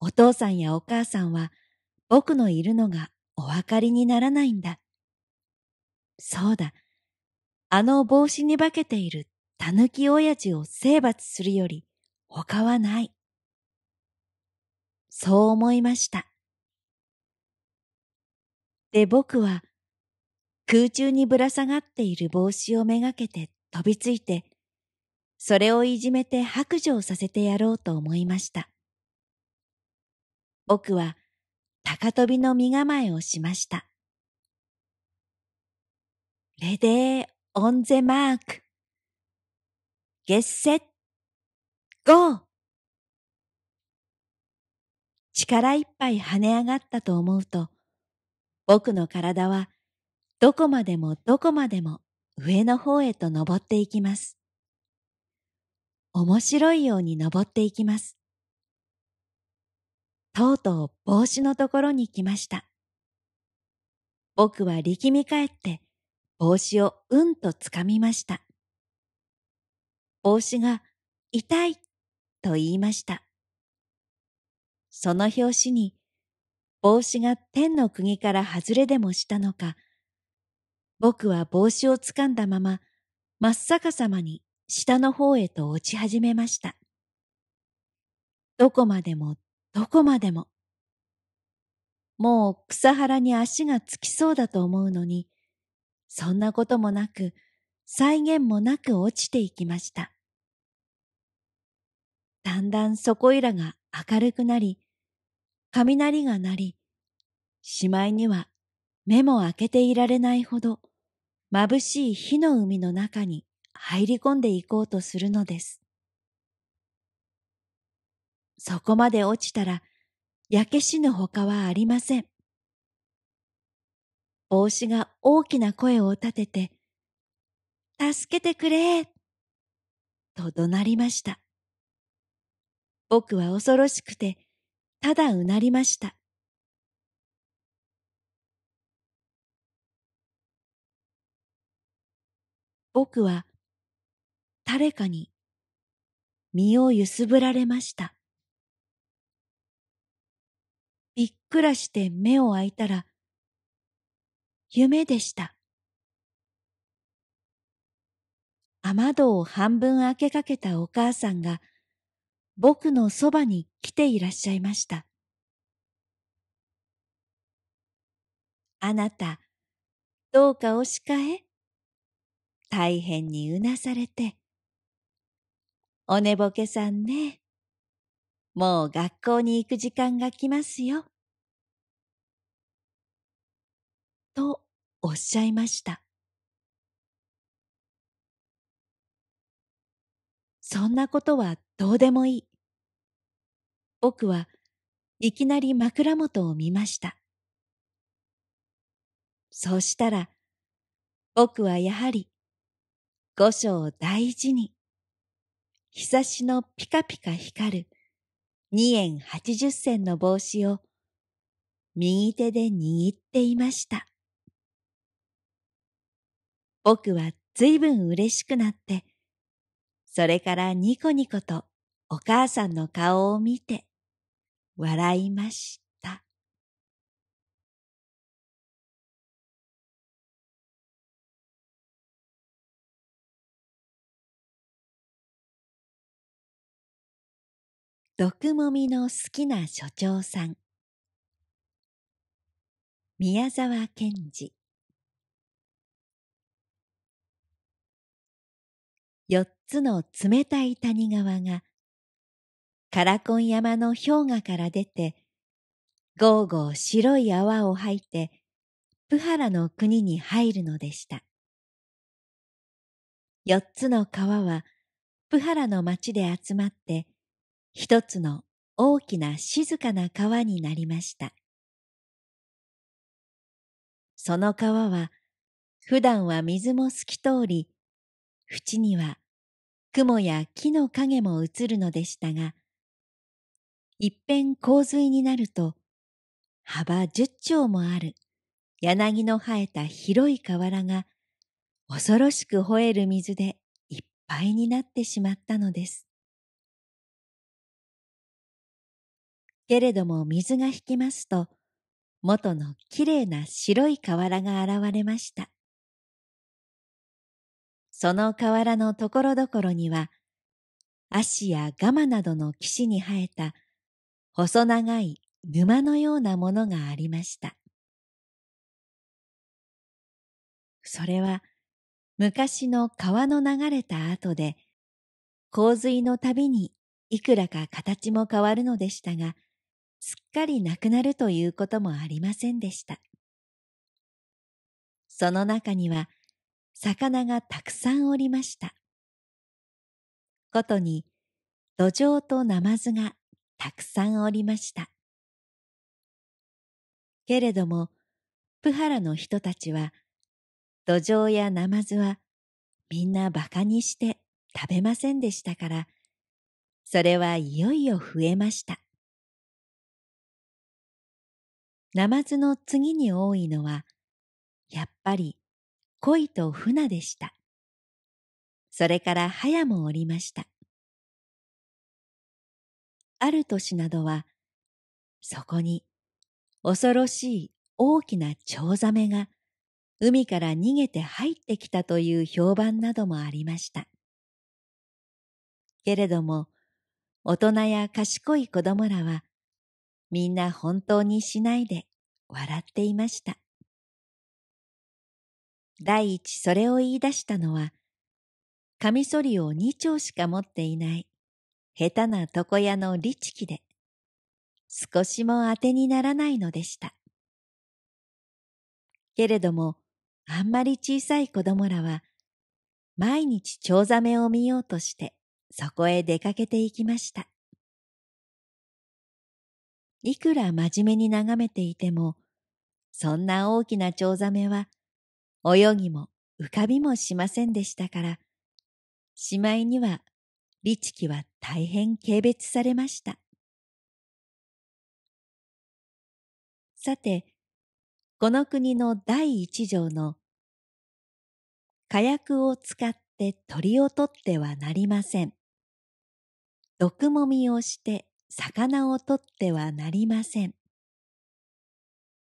お父さんやお母さんは僕のいるのがお分かりにならないんだ。そうだ。あの帽子に化けている狸親父を征伐するより他はない。そう思いました。で僕は空中にぶら下がっている帽子をめがけて飛びついて、それをいじめて白状させてやろうと思いました。僕は高飛びの身構えをしました。レデー on the mark. Get set. Go! 力いっぱい跳ね上がったと思うと、僕の体はどこまでもどこまでも上の方へと登っていきます。面白いように登っていきます。とうとう帽子のところに来ました。僕は力み返って帽子をうんとつかみました。帽子が痛いと言いました。その拍子に帽子が天の釘から外れでもしたのか、僕は帽子をつかんだまま真っ逆さまに下の方へと落ち始めました。どこまでもどこまでも。もう草原に足がつきそうだと思うのに、そんなこともなく、再現もなく落ちていきました。だんだんそこいらが明るくなり、雷が鳴り、しまいには目も開けていられないほど、眩しい火の海の中に入り込んでいこうとするのです。そこまで落ちたら、焼け死ぬ他はありません。帽子が大きな声を立てて、助けてくれと怒鳴りました。僕は恐ろしくて、ただうなりました。僕は誰かに身をゆすぶられました。びっくらして目を開いたら夢でした。雨戸を半分開けかけたお母さんが僕のそばに来ていらっしゃいました。あなた、どうかお替え大変にうなされて。お寝ぼけさんね。もう学校に行く時間が来ますよ。とおっしゃいました。そんなことはどうでもいい。奥はいきなり枕元を見ました。そうしたら、僕はやはり、五章を大事に、日差しのピカピカ光る2円80銭の帽子を右手で握っていました。僕は随分嬉しくなって、それからニコニコとお母さんの顔を見て笑いました。
毒もみの好きな所長さん宮沢賢治
四つの冷たい谷川が、カラコン山の氷河から出て、ゴーゴー白い泡を吐いて、プハラの国に入るのでした。四つの川は、プハラの町で集まって、一つの大きな静かな川になりました。その川は、普段は水も透き通り、縁には雲や木の影も映るのでしたが、一辺洪水になると、幅十丁もある柳の生えた広い河原が恐ろしく吠える水でいっぱいになってしまったのです。けれども水が引きますと、元のきれいな白い河原が現れました。その河原のところどころには、足やガマなどの岸に生えた細長い沼のようなものがありました。それは昔の川の流れた後で、洪水のたびにいくらか形も変わるのでしたが、すっかりなくなるということもありませんでした。その中には、魚がたくさんおりました。ことに、土壌とナマズがたくさんおりました。けれども、プハラの人たちは、土壌やナマズはみんな馬鹿にして食べませんでしたから、それはいよいよ増えました。ナマズの次に多いのは、
やっぱり恋と船でした。それから早
もおりました。ある年などは、そこに恐ろしい大きなチョウザメが海から逃げて入ってきたという評判などもありました。けれども、大人や賢い子供らはみんな本当にしないで笑っていました。第一それを言い出したのは、カミソリを二丁しか持っていない、下手な床屋のチキで、少しも当てにならないのでした。けれども、あんまり小さい子供らは、毎日チョウザメを見ようとして、そこへ出かけていきました。いくら真面目に眺めていても、そんな大きなチョウザメは泳ぎも浮かびもしませんでしたから、しまいには、チキは大変軽蔑されました。さて、この国の第一条の、火薬を使って鳥を取ってはなりません。毒もみをして魚を取ってはなりません。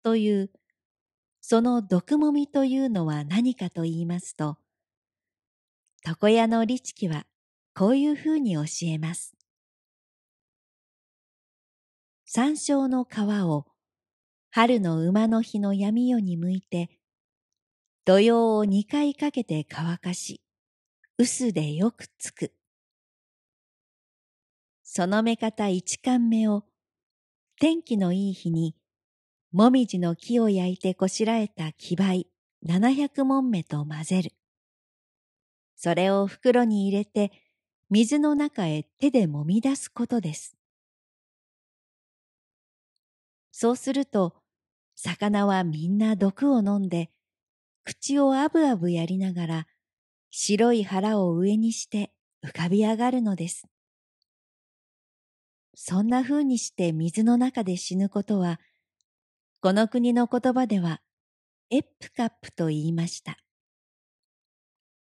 というその毒もみというのは何かと言いますと、床屋の律貴はこういうふうに教えます。山椒の皮を春の馬の日の闇夜に向いて、土曜を二回かけて乾かし、薄でよくつく。その目方一貫目を天気のいい日にもみじの木を焼いてこしらえた木灰700門目と混ぜる。それを袋に入れて、水の中へ手で揉み出すことです。そうすると、魚はみんな毒を飲んで、口をあぶあぶやりながら、白い腹を上にして浮かび上がるのです。そんな風にして水の中で死ぬことは、この国の言葉では、エップカップと言いました。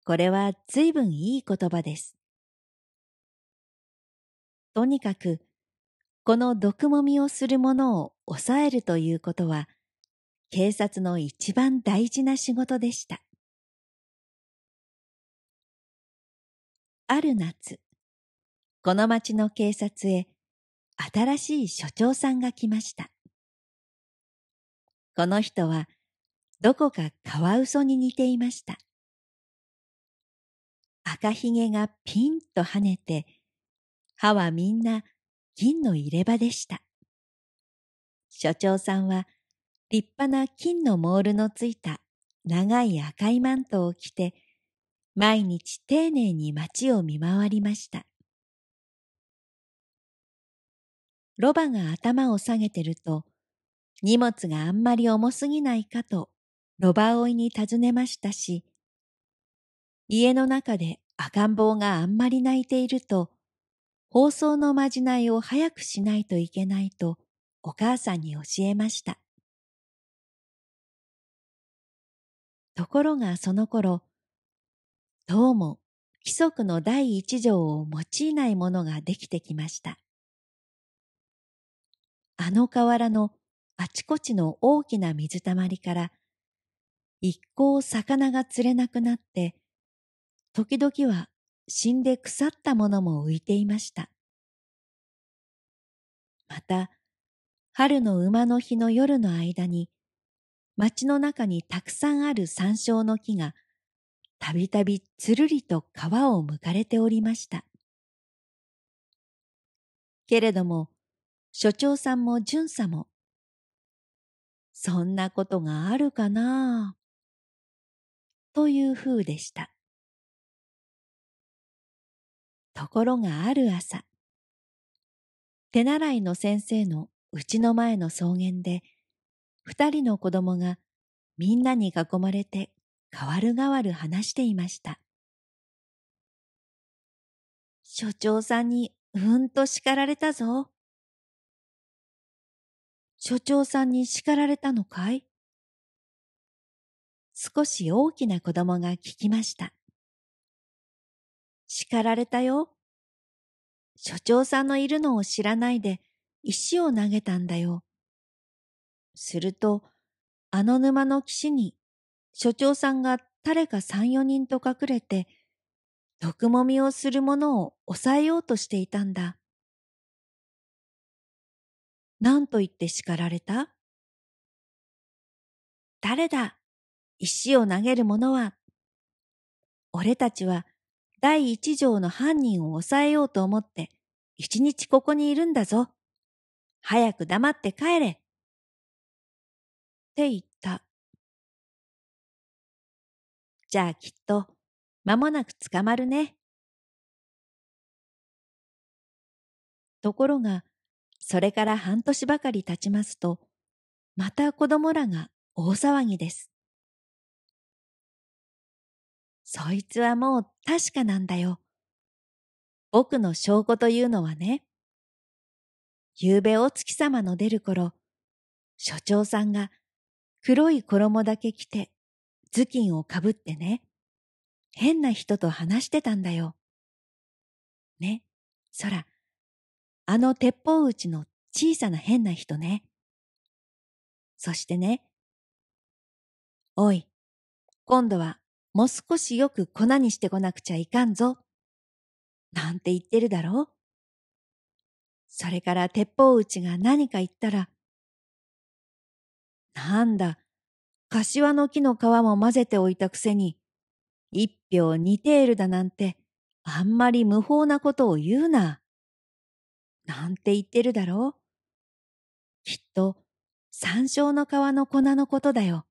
これは随分いい言葉です。とにかく、この毒もみをする者を抑えるということは、警察の一番大事な仕事でした。ある夏、この町の警察へ新しい所長さんが来ました。この人はどこかカワウソに似ていました。赤ひげがピンと跳ねて、歯はみんな銀の入れ歯でした。所長さんは立派な金のモールのついた長い赤いマントを着て、毎日丁寧に街を見回りました。ロバが頭を下げてると、荷物があんまり重すぎないかと、ロバオイに尋ねましたし、家の中で赤ん坊があんまり泣いていると、放送のまじないを早くしないといけないと、お母さんに教えました。ところがその頃、どうも規則の第一条を用いないものができてきました。あの河原のあちこちの大きな水たまりから、一向魚が釣れなくなって、時々は死んで腐ったものも浮いていました。また、春の馬の日の夜の間に、町の中にたくさんある山椒の木が、たびたびつるりと皮をむかれておりました。けれども、所長さんも巡査も、そんなことがあるかな
という風でした。
ところがある朝、手習いの先生のうちの前の草原で、二人の子供がみんなに囲まれて変わる変わる話していました。
所長さんにうんと叱られたぞ。所長さんに叱られたのかい
少し大きな子供が聞きました。叱られたよ。所長さんのいるのを知らないで石を投げたんだよ。すると、あの沼の岸に所長さんが誰か三四人と隠れて、毒もみをする者を抑えようとしていたんだ。何と言って叱られた誰だ石を投げる者は俺たちは第一条の犯人を抑えようと思って一日ここにいるんだぞ。早く
黙って帰れ。って言った。じゃあきっと間もなく捕まるね。
ところがそれから半年ばかり経ちますと、また子供らが大騒ぎです。そいつはもう確かなんだよ。僕の証拠というのはね。夕べお月様の出る頃、所長さんが黒い衣だけ着て頭巾をかぶってね、変な人と話してたんだよ。ね、そら、あの鉄砲打ちの小さな変な人ね。そしてね、おい、今度はもう少しよく粉にしてこなくちゃいかんぞ。なんて言ってるだろう。それから鉄砲打ちが何か言ったら、なんだ、柏の木の皮も混ぜておいたくせに、一票二テールだなんて、あんまり無法なことを言うな。なんて言ってるだろうきっと山椒の皮の粉のことだよ。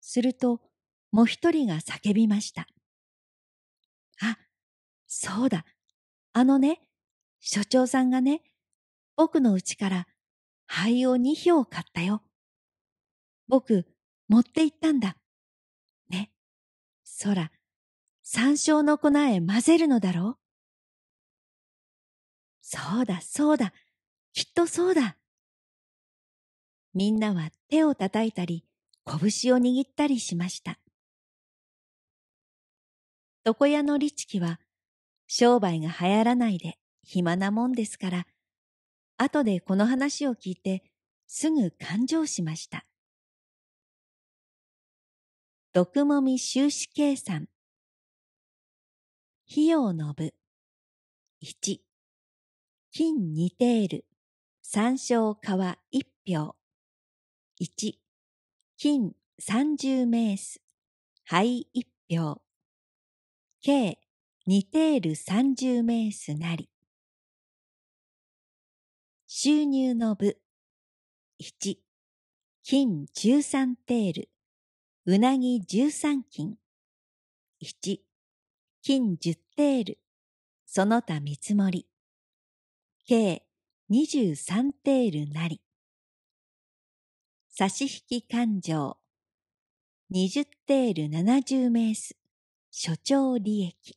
すると、もう一人が叫びました。あ、そうだ。あのね、所長さんがね、僕のうちから灰を2票買ったよ。僕、持って行ったんだ。ね。そら、山椒の粉
へ混ぜるのだろうそうだそうだ、きっとそうだ。みんなは手を叩いたり、
拳を握ったりしました。床屋のリチは、商売が流行らないで暇なもんですから、後でこの話を聞いて、すぐ勘定しました。
毒もみ収支計算。
費用の部。1。金二テール、山椒皮一票。一、金三十名数、灰一票。計
二テール三十名数なり。
収入の部。一、金十三テール、うなぎ十三金。一、金十テール、その他見積もり。計23テールなり。差し引き勘定20テール70名数所長利益。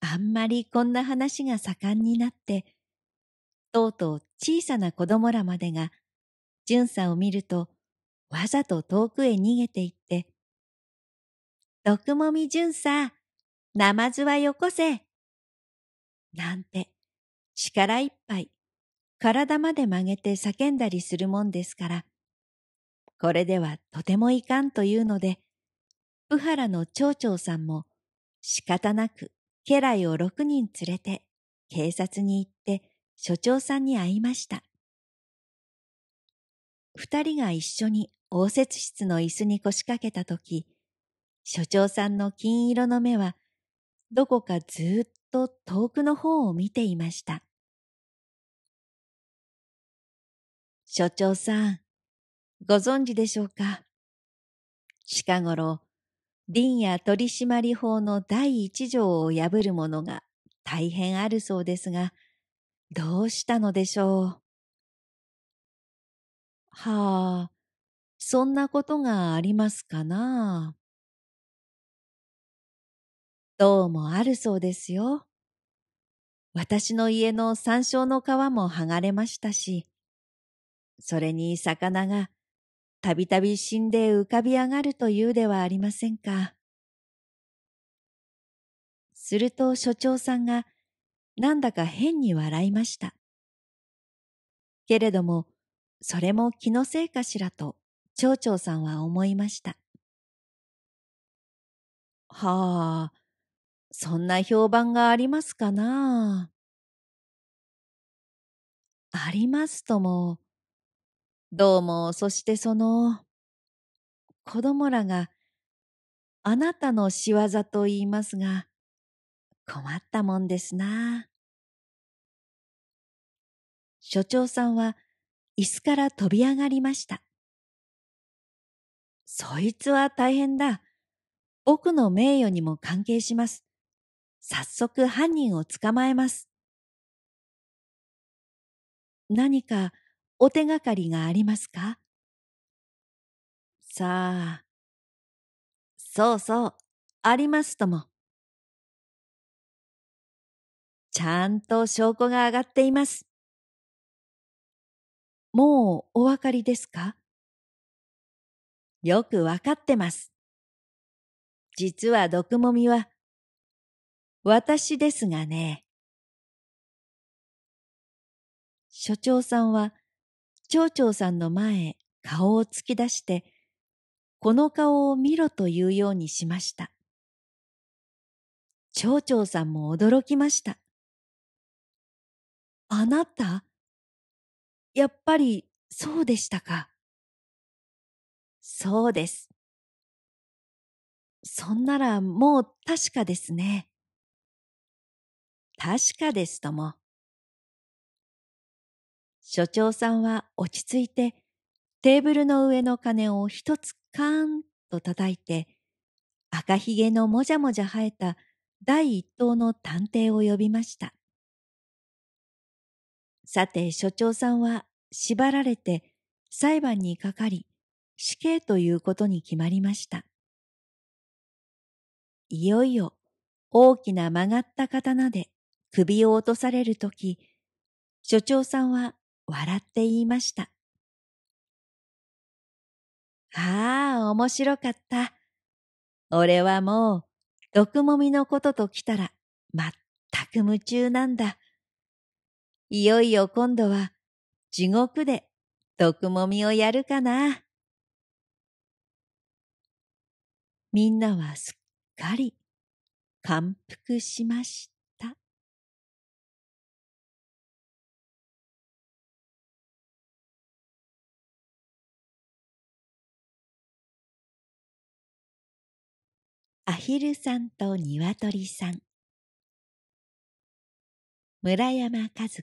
あんまりこんな話が盛んになって、とうとう小さな子供らまでが、巡さんを見ると、わざと遠くへ逃げていって、毒もみ巡さナマズはよこせ、なんて、力いっぱい、体まで曲げて叫んだりするもんですから、これではとてもいかんというので、プハラの町長さんも仕方なく家来を6人連れて警察に行って所長さんに会いました。二人が一緒に応接室の椅子に腰掛けたとき、所長さんの金色の目は、どこかずっと遠くの方を見ていました。所長さん、ご存知でしょうか近頃、林や取締法の第一条を破るものが大変あるそうですが、どうしたのでしょう。はあ、そんなことがありますかな。どうもあるそうですよ。私の家の山椒の皮も剥がれましたし、それに魚がたびたび死んで浮かび上がるというではありませんか。すると所長さんがなんだか変に笑いました。けれども、それも気のせいかしらと町長さんは思いました。はあ、そんな評判がありますかなありますとも。どうも、そしてその、子供らが、あなたの仕業と言いますが、困ったもんですな。所長さんは、椅子から飛び上がりました。そいつは大変だ。僕の名誉にも関係します。早速犯人を捕まえます。何かお手がかりがありますか
さあ。そうそう、ありますとも。ちゃんと証拠が上がっています。もうお分かりですかよくわかってます。実は毒もみは私ですがね。
所長さんは、町長さんの前へ顔を突き出して、この顔を見ろというようにしました。町長さんも驚きました。
あなたやっぱりそうでしたか。そうです。そんなら
もう確かですね。確かですとも。所長さんは落ち着いて、テーブルの上の鐘を一つカーンと叩いて、赤ひげのもじゃもじゃ生えた第一党の探偵を呼びました。さて所長さんは縛られて裁判にかかり死刑ということに決まりました。いよいよ大きな曲がった刀で首を落とされるとき、所長さんは笑って言いました。ああ、面白かった。俺はもう、毒もみのことと来たら、まったく夢中なんだ。いよいよ今度は、地獄で、毒もみをやるかな。みんなはす
っかり、感服しました。アヒルさんとニワトリさん村山和子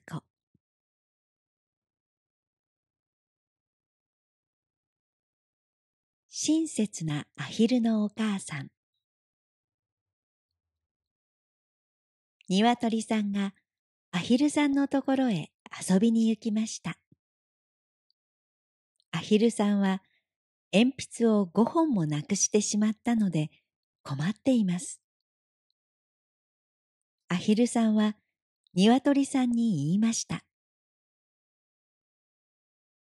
親切なアヒルのお母さんニワトリさんがアヒルさ
んのところへ遊びに行きましたアヒルさんは鉛筆を5本もなくしてしまったので困っています。アヒルさんは鶏さん
に言いました。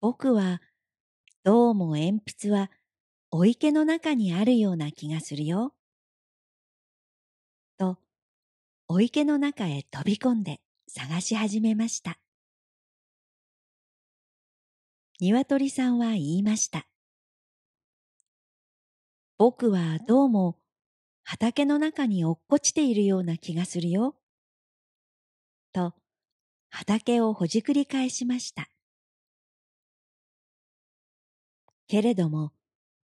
僕はど
うも鉛筆はお池の中にあるような気がするよ。と、お池の中へ飛び込んで探し始
めました。鶏さんは言いました。僕はどうも畑の中に落っこちているような気がするよ。と、畑をほじくり返しました。
けれども、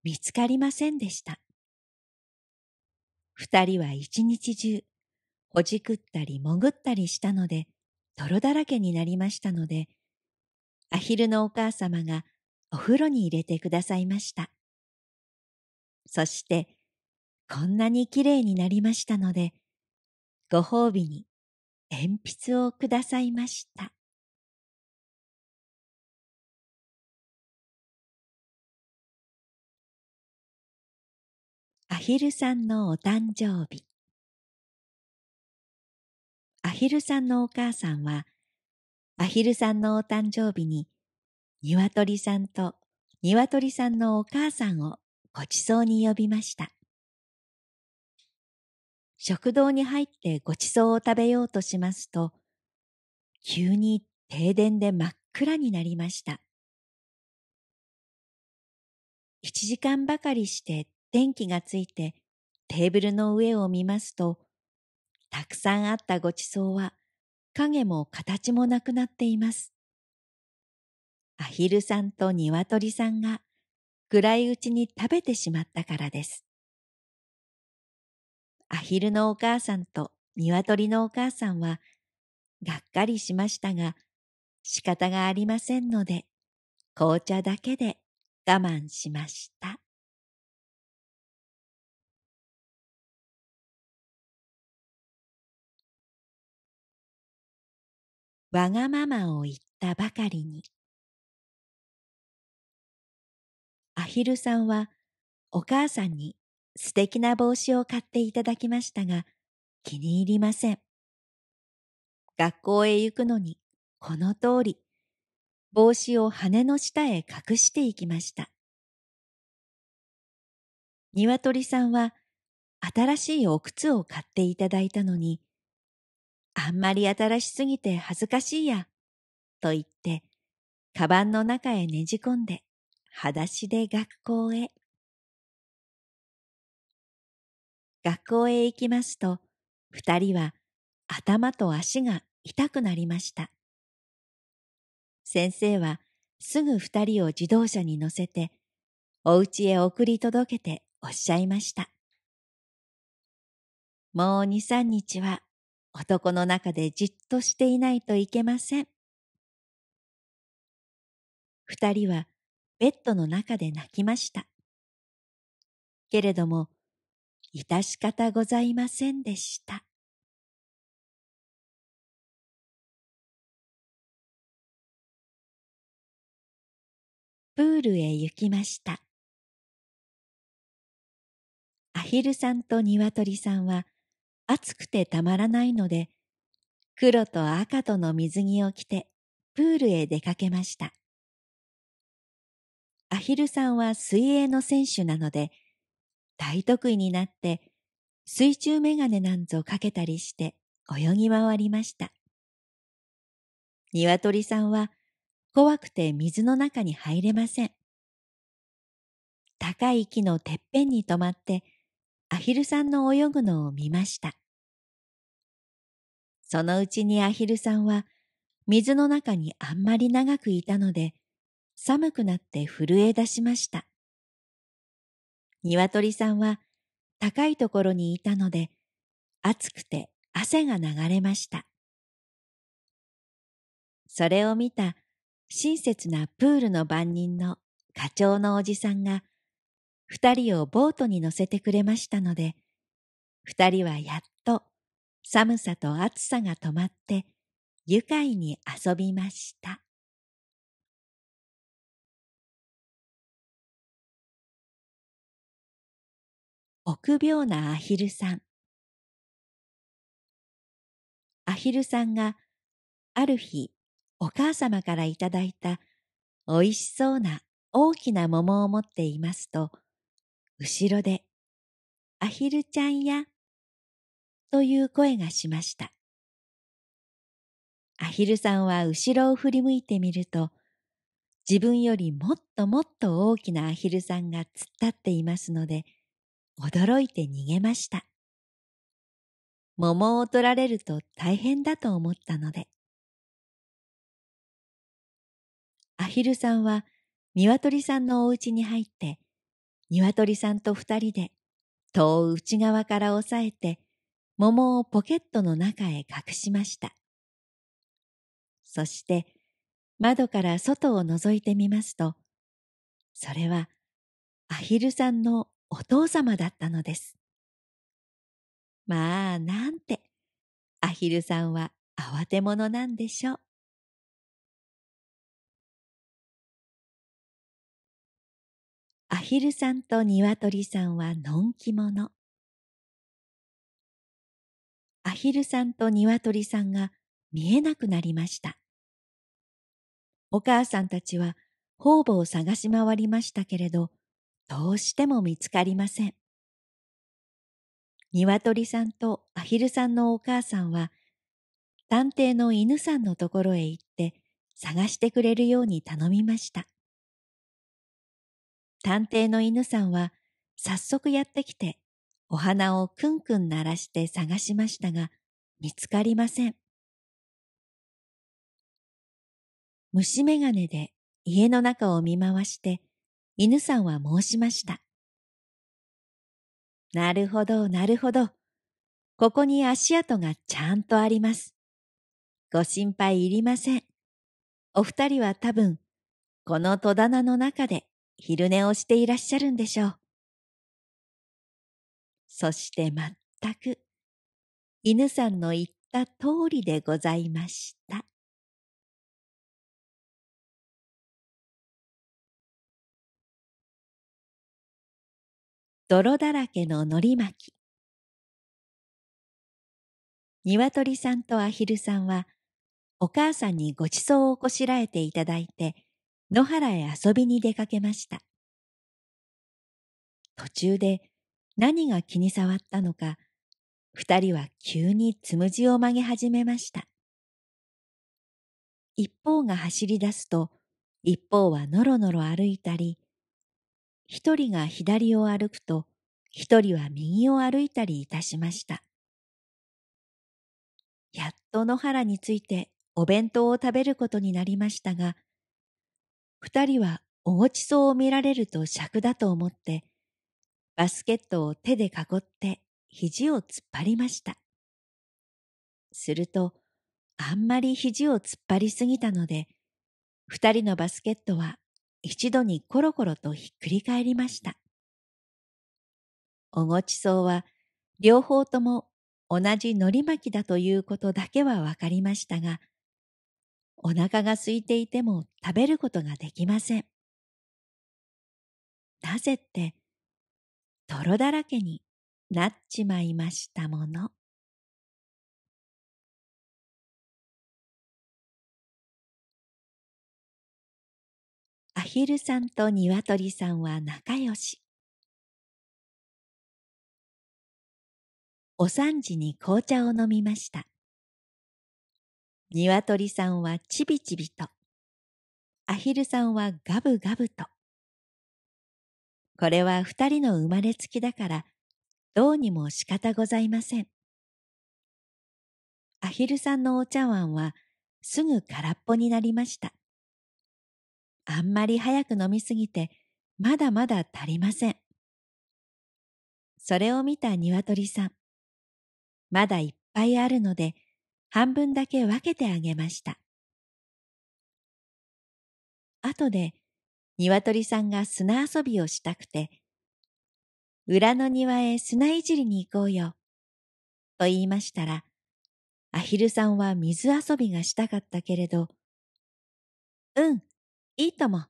見つかりませんでした。二人は一日中、ほじくったり潜ったりしたので、泥だらけになりましたので、アヒルのお母様がお風呂に入れてくださいました。そして、こんなにきれいになりましたので、ご褒美に鉛筆をくださいま
した。アヒルさんのお誕生
日。アヒルさんのお母さんは、アヒルさんのお誕生日に、ニワトリさんとニワトリさんのお母さんをごちそうに呼びました。食堂に入ってごちそうを食べようとしますと、急に停電で真っ暗になりました。一時間ばかりして電気がついてテーブルの上を見ますと、たくさんあったごちそうは影も形もなくなっています。アヒルさんと鶏さんが暗いうちに食べてしまったからです。アヒルのお母さんと鶏のお母さんは、がっかりしましたが、仕方がありませんので、紅茶だけで
我慢しました。
わがままを言ったばかりに。アヒルさんはお母さんに素敵な帽子を買っていただきましたが、気に入りません。学校へ行くのに、この通り、帽子を羽の下へ隠していきました。鶏さんは、新しいお靴を買っていただいたのに、あんまり新しすぎて恥ずかしいや、と言って、カバンの中へねじ込んで、裸足で学校へ。学校へ行きますと、二人は頭と足が痛くなりました。先生はすぐ二人を自動車に乗せて、お家へ送り届けておっしゃいました。もう二三日は男の中でじっとしていないといけません。二人はベッドの中
で泣きました。けれども、致し方ございませんでした。プールへ行き
ました。アヒルさんとニワトリさんは暑くてたまらないので、黒と赤との水着を着てプールへ出かけました。アヒルさんは水泳の選手なので、大得意になって水中メガネなんぞかけたりして泳ぎ回りました。鶏さんは怖くて水の中に入れません。高い木のてっぺんに止まってアヒルさんの泳ぐのを見ました。そのうちにアヒルさんは水の中にあんまり長くいたので寒くなって震え出しました。鶏さんは高いところにいたので、暑くて汗が流れました。それを見た親切なプールの番人の課長のおじさんが、二人をボートに乗せてくれましたので、二人はやっと寒さと暑さが止まって愉快
に遊びました。臆病なアヒルさん。
アヒルさんがある日お母様からいただいたおいしそうな大きな桃を持っていますと、後ろでアヒルちゃんやという声がしました。アヒルさんは後ろを振り向いてみると、自分よりもっともっと大きなアヒルさんが突っ立っていますので、驚いて逃げました。桃を取られると大変だと思ったので。アヒルさんは鶏さんのお家に入って、鶏さんと二人で戸を内側から押さえて、桃をポケットの中へ隠しました。そして窓から外を覗いてみますと、それはアヒルさんのお父様だったのです。まあ、なんて、アヒルさんは慌て者なんでしょう。アヒルさんとニワトリさんはのんき者。アヒルさんとニワトリさんが見えなくなりました。お母さんたちは方々を探し回りましたけれど、どうしても見つかりません。鶏さんとアヒルさんのお母さんは、探偵の犬さんのところへ行って探してくれるように頼みました。探偵の犬さんは早速やってきてお花をくんくん鳴らして探しましたが見つかりません。虫眼鏡で家の中を見回して犬さんは申しました。なるほど、なるほど。ここに足跡がちゃんとあります。ご心配いりません。お二人は多分、この戸棚の中で昼寝をしていらっしゃるんでしょう。そして全く、犬さんの言った通りでございました。
泥だらけののり巻き。
鶏さんとアヒルさんは、お母さんにごちそうをこしらえていただいて、野原へ遊びに出かけました。途中で何が気に障ったのか、二人は急につむじを曲げ始めました。一方が走り出すと、一方はのろのろ歩いたり、一人が左を歩くと、一人は右を歩いたりいたしました。やっと野原についてお弁当を食べることになりましたが、二人はおごちそうを見られると尺だと思って、バスケットを手で囲って肘を突っ張りました。すると、あんまり肘を突っ張りすぎたので、二人のバスケットは一度にコロコロとひっくり返りました。おごちそうは両方とも同じのり巻きだということだけはわかりましたが、お腹が空いていても食べることができません。なぜって、泥だらけになっちまいまし
たもの。アヒルさんとニワトリさんは仲良し。
お三時に紅茶を飲みました。ニワトリさんはちびちびと、アヒルさんはガブガブと。これは二人の生まれつきだから、どうにも仕方ございません。アヒルさんのお茶碗はすぐ空っぽになりました。あんまり早く飲みすぎて、まだまだ足りません。それを見た鶏さん。まだいっぱいあるので、半分だけ分けてあげました。後で、鶏さんが砂遊びをしたくて、裏の庭へ砂いじりに行こうよ、と言いましたら、アヒルさんは水遊びがしたかったけれど、うん、いいとも。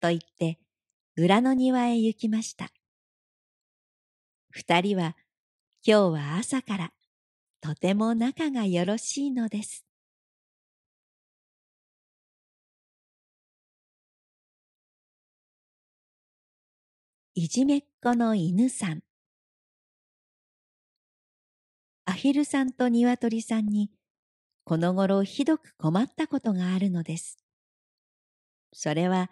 と言って、裏の庭へ行きました。二人は、今日は朝から、とても仲がよろしいのです。
いじめっ子の犬さん。
アヒルさんとニワトリさんに、このごろひどく困ったことがあるのです。それは、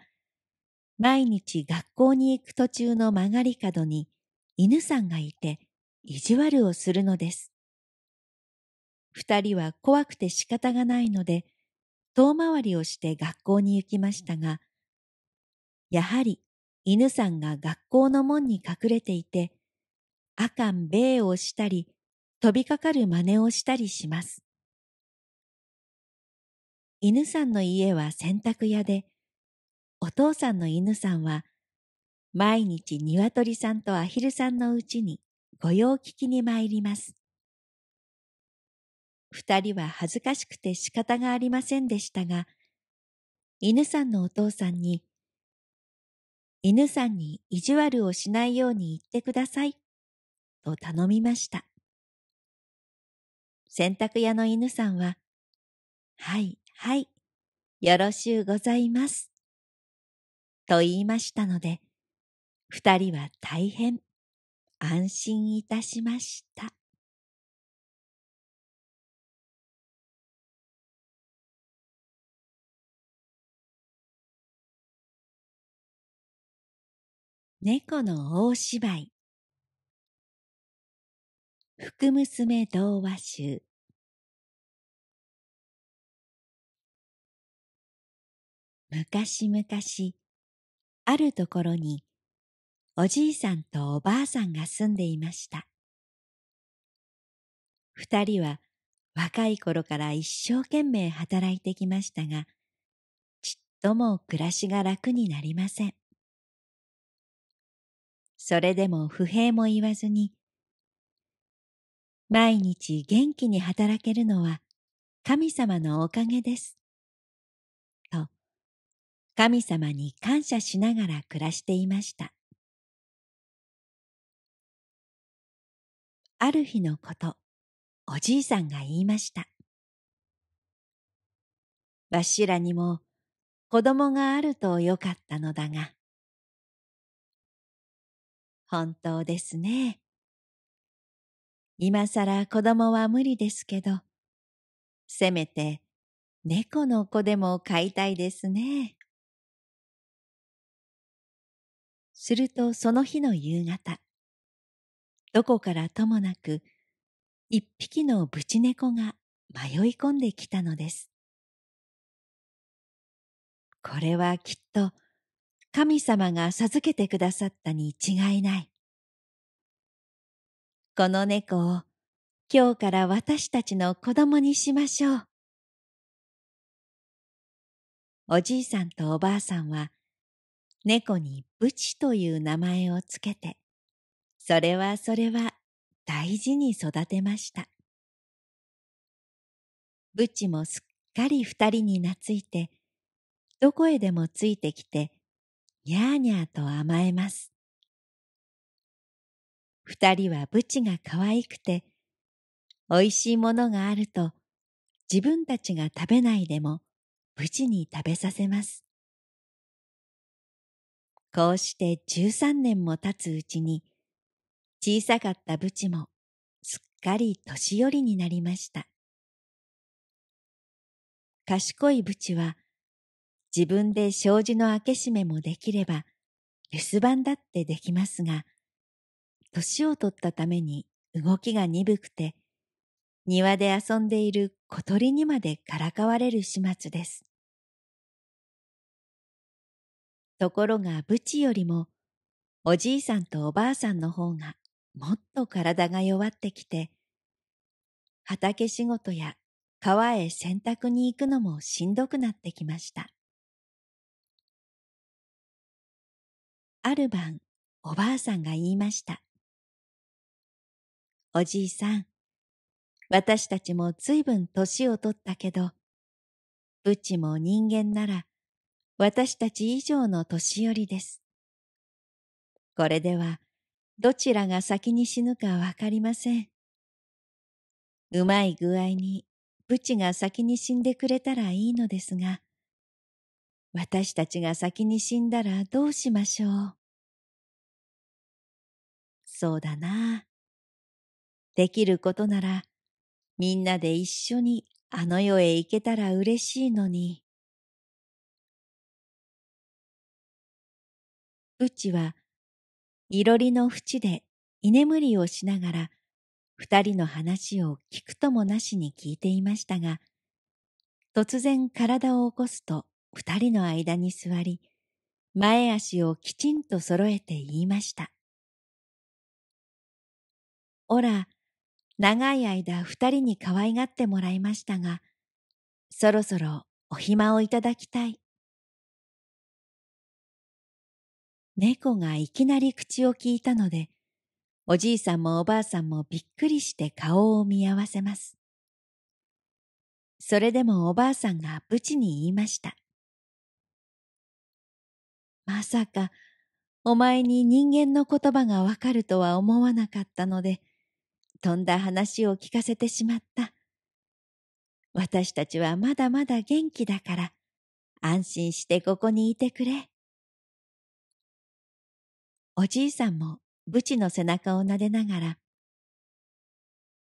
毎日学校に行く途中の曲がり角に犬さんがいて意地悪をするのです。二人は怖くて仕方がないので、遠回りをして学校に行きましたが、やはり犬さんが学校の門に隠れていて、あかんべえをしたり、飛びかかる真似をしたりします。犬さんの家は洗濯屋で、お父さんの犬さんは、毎日鶏さんとアヒルさんのうちに御用聞きに参ります。二人は恥ずかしくて仕方がありませんでしたが、犬さんのお父さんに、犬さんに意地悪をしないように言ってください、と頼みました。洗濯屋の犬さんは、はい、はい、よろしゅうございます、と言いましたので、二人は大変安心いたしました。
猫の大芝居福娘童話集昔々あるところ
におじいさんとおばあさんが住んでいました。二人は若い頃から一生懸命働いてきましたが、ちっとも暮らしが楽になりません。それでも不平も言わずに、毎日元気に働けるのは神様のおかげです。神様に感謝しながら暮らして
いました。ある日
のこと、おじいさんが言いました。わしらにも子供があるとよかったのだが。
本当ですね。
今さら子供は無理ですけど、せめて猫の子でも飼いたいですね。するとその日の夕方、どこからともなく一匹のブチ猫が迷い込んできたのです。これはきっと神様が授けてくださったに違いない。この猫を今日から私たちの子供にしましょう。おじいさんとおばあさんは猫にうちという名前をつけて、それはそれは大事に育てました。ブチもすっかり二人に懐いて、どこへでもついてきて、にゃーにゃーと甘えます。二人はブチが可愛くて、おいしいものがあると、自分たちが食べないでも、ブチに食べさせます。こうして13年も経つうちに、小さかったブチもすっかり年寄りになりました。賢いブチは、自分で障子の開け閉めもできれば、留守番だってできますが、年を取ったために動きが鈍くて、庭で遊んでいる小鳥にまでからかわれる始末です。ところがブチよりもおじいさんとおばあさんの方がもっと体が弱ってきて、畑仕事や川へ洗濯に行くのも
しんどくなってきました。
ある晩、おばあさんが言いました。おじいさん、私たちもずいぶん年をとったけど、うちも人間なら私たち以上の年寄りです。これでは、どちらが先に死ぬかわかりません。うまい具合に、ブチが先に死んでくれたらいいのですが、私たちが先に死んだらどうしましょう。そうだな。できることなら、みんなで一緒にあの世へ行けたら嬉しい
のに。ブッ
チは、いろりの淵で居眠りをしながら、二人の話を聞くともなしに聞いていましたが、突然体を起こすと二人の間に座り、前足をきちんと揃えて言いました。おら、長い間二人に可愛がってもらいましたが、そろそろお暇をいただきたい猫がいきなり口を聞いたので、おじいさんもおばあさんもびっくりして顔を見合わせます。それでもおばあさんが無事に言いました。まさか、お前に人間の言葉がわかるとは思わなかったので、とんだ話を聞かせてしまった。私たちはまだまだ元気だから、安心してここにいてくれ。おじいさんもブチの背中を撫でながら、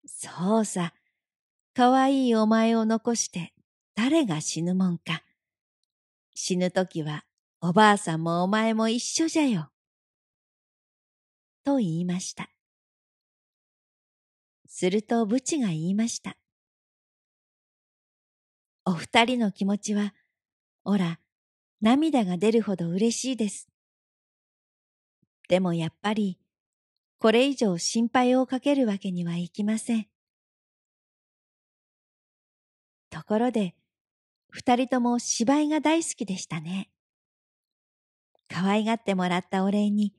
そうさ、かわいいお前を残して誰が死ぬもんか。死ぬときはおばあさんもお前も一緒じゃよ。
と言いました。
するとブチが言いました。お二人の気持ちは、おら、涙が出るほど嬉しいです。でもやっぱり、これ以上心配をかけるわけにはいき
ません。ところで、二
人とも芝居が大好きでしたね。可愛がってもらったお礼に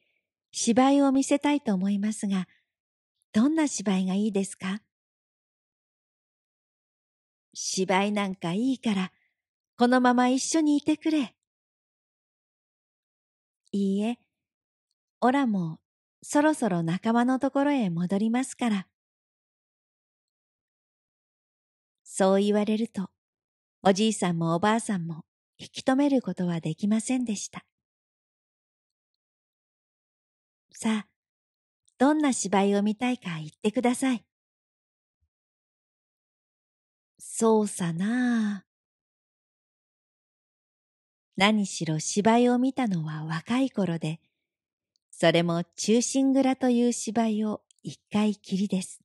芝居を見せたいと思いますが、どんな芝居がいいですか芝居なんかいいから、このまま一緒にいてくれ。いいえ、オラもそろそろ仲間のところへ戻りますから。そう言われると、おじいさんもおばあさんも引き止めることはできませんでした。さあ、どんな芝居を見たいか言ってください。
そうさなあ。
何しろ芝居を見たのは若い頃で、それも中心蔵という芝居を一回きりです。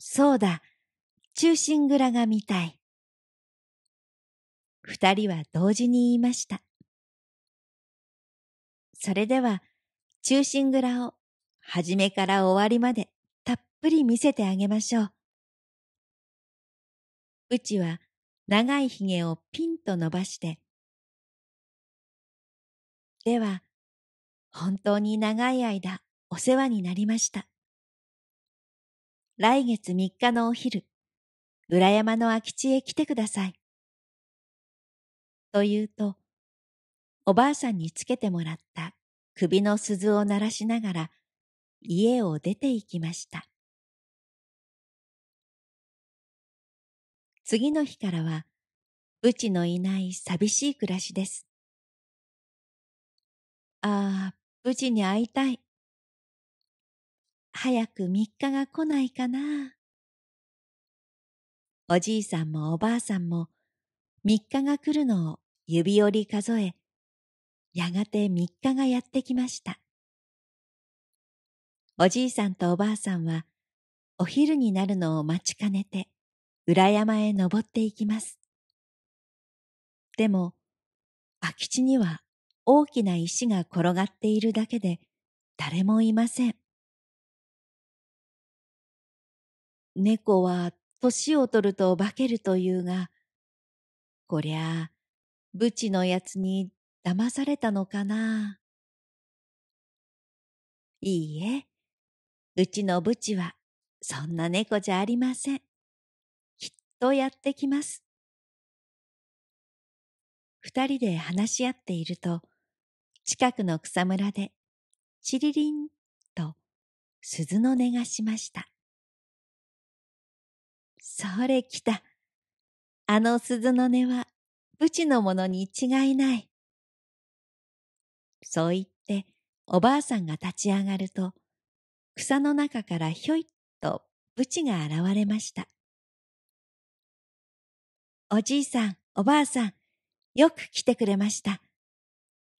そうだ、中心蔵が見たい。
二人は同時に言いました。
それでは、中心蔵を初めから終わりまでたっぷり見せてあげましょう。うちは長いひげをピンと伸ばしてでは、本当に長い間お世話になりました。来月3日のお昼、裏山の空き地へ来てください。と言うと、おばあさんにつけてもらった首の鈴を鳴らしながら家を出て行
きました。次の日からは、うちのいない寂しい暮らしです。ああ、無事に会いたい。早
く3日が来ないかな。おじいさんもおばあさんも3日が来るのを指折り数え、やがて3日がやってきました。おじいさんとおばあさんはお昼になるのを待ちかねて裏山へ登っていきます。でも空き地には大きな石が転がっているだけで誰もいません。猫は年を取ると化けるというが、こりゃ、ブチのやつに騙されたのかな。いいえ、うちのブチはそんな猫じゃありません。きっとやってきます。二人で話し合っていると、近くの草むらで、チリリンと鈴の音
がしました。それ来た。
あの鈴の音は、うちのものに違いない。そう言って、おばあさんが立ち上がると、草の中からひょいっとブチが現れました。おじいさん、おばあさん、よく来てくれました。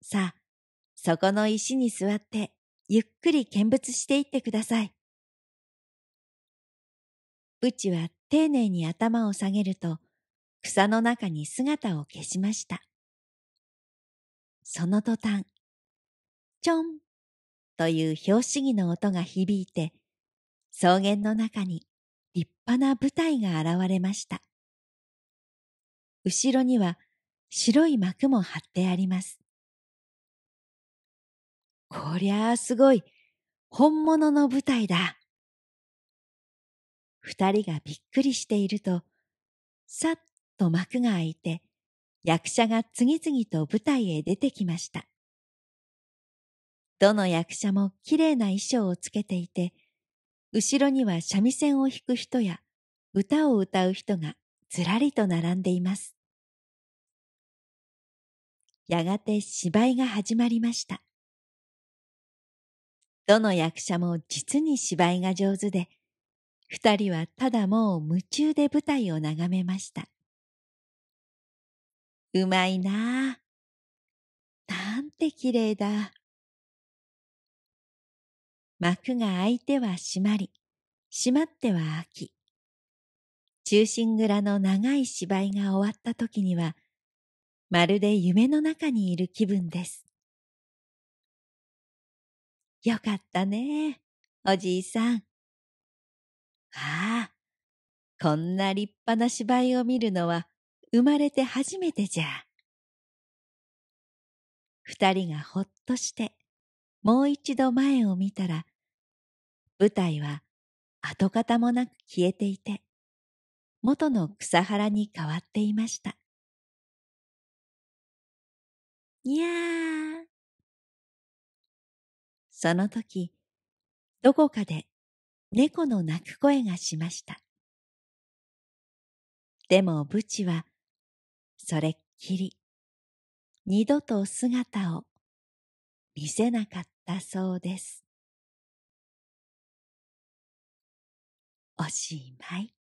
さあ、そこの石に座ってゆっくり見物していってください。うちは丁寧に頭を下げると草の中に姿を消しました。その途端、ちょんという拍子木の音が響いて草原の中に立派な舞台が現れました。後ろには白い幕も張ってあります。こりゃあすごい。本物の舞台だ。二人がびっくりしていると、さっと幕が開いて、役者が次々と舞台へ出てきました。どの役者も綺麗な衣装をつけていて、後ろには三味線を弾く人や歌を歌う人がずらりと並んでいます。やがて芝居が始まりました。どの役者も実に芝居が上手で、二人はただもう夢中で舞台を眺めました。うまいなあ。なんて綺麗だ。幕が開いては閉まり、閉まっては開き。中心蔵の長い芝居が終わった時には、まるで夢の中にいる気分です。よかったね、おじいさん。
ああ、こんな立派な芝居を見るの
は生まれて初めてじゃ。二人がほっとしてもう一度前を見たら舞台は跡形もなく消えていて元の草原に変
わっていました。にゃーその時、どこかで
猫の鳴く声がしました。でもブチは、それっきり、二度と姿を
見せなかったそうです。おしまい。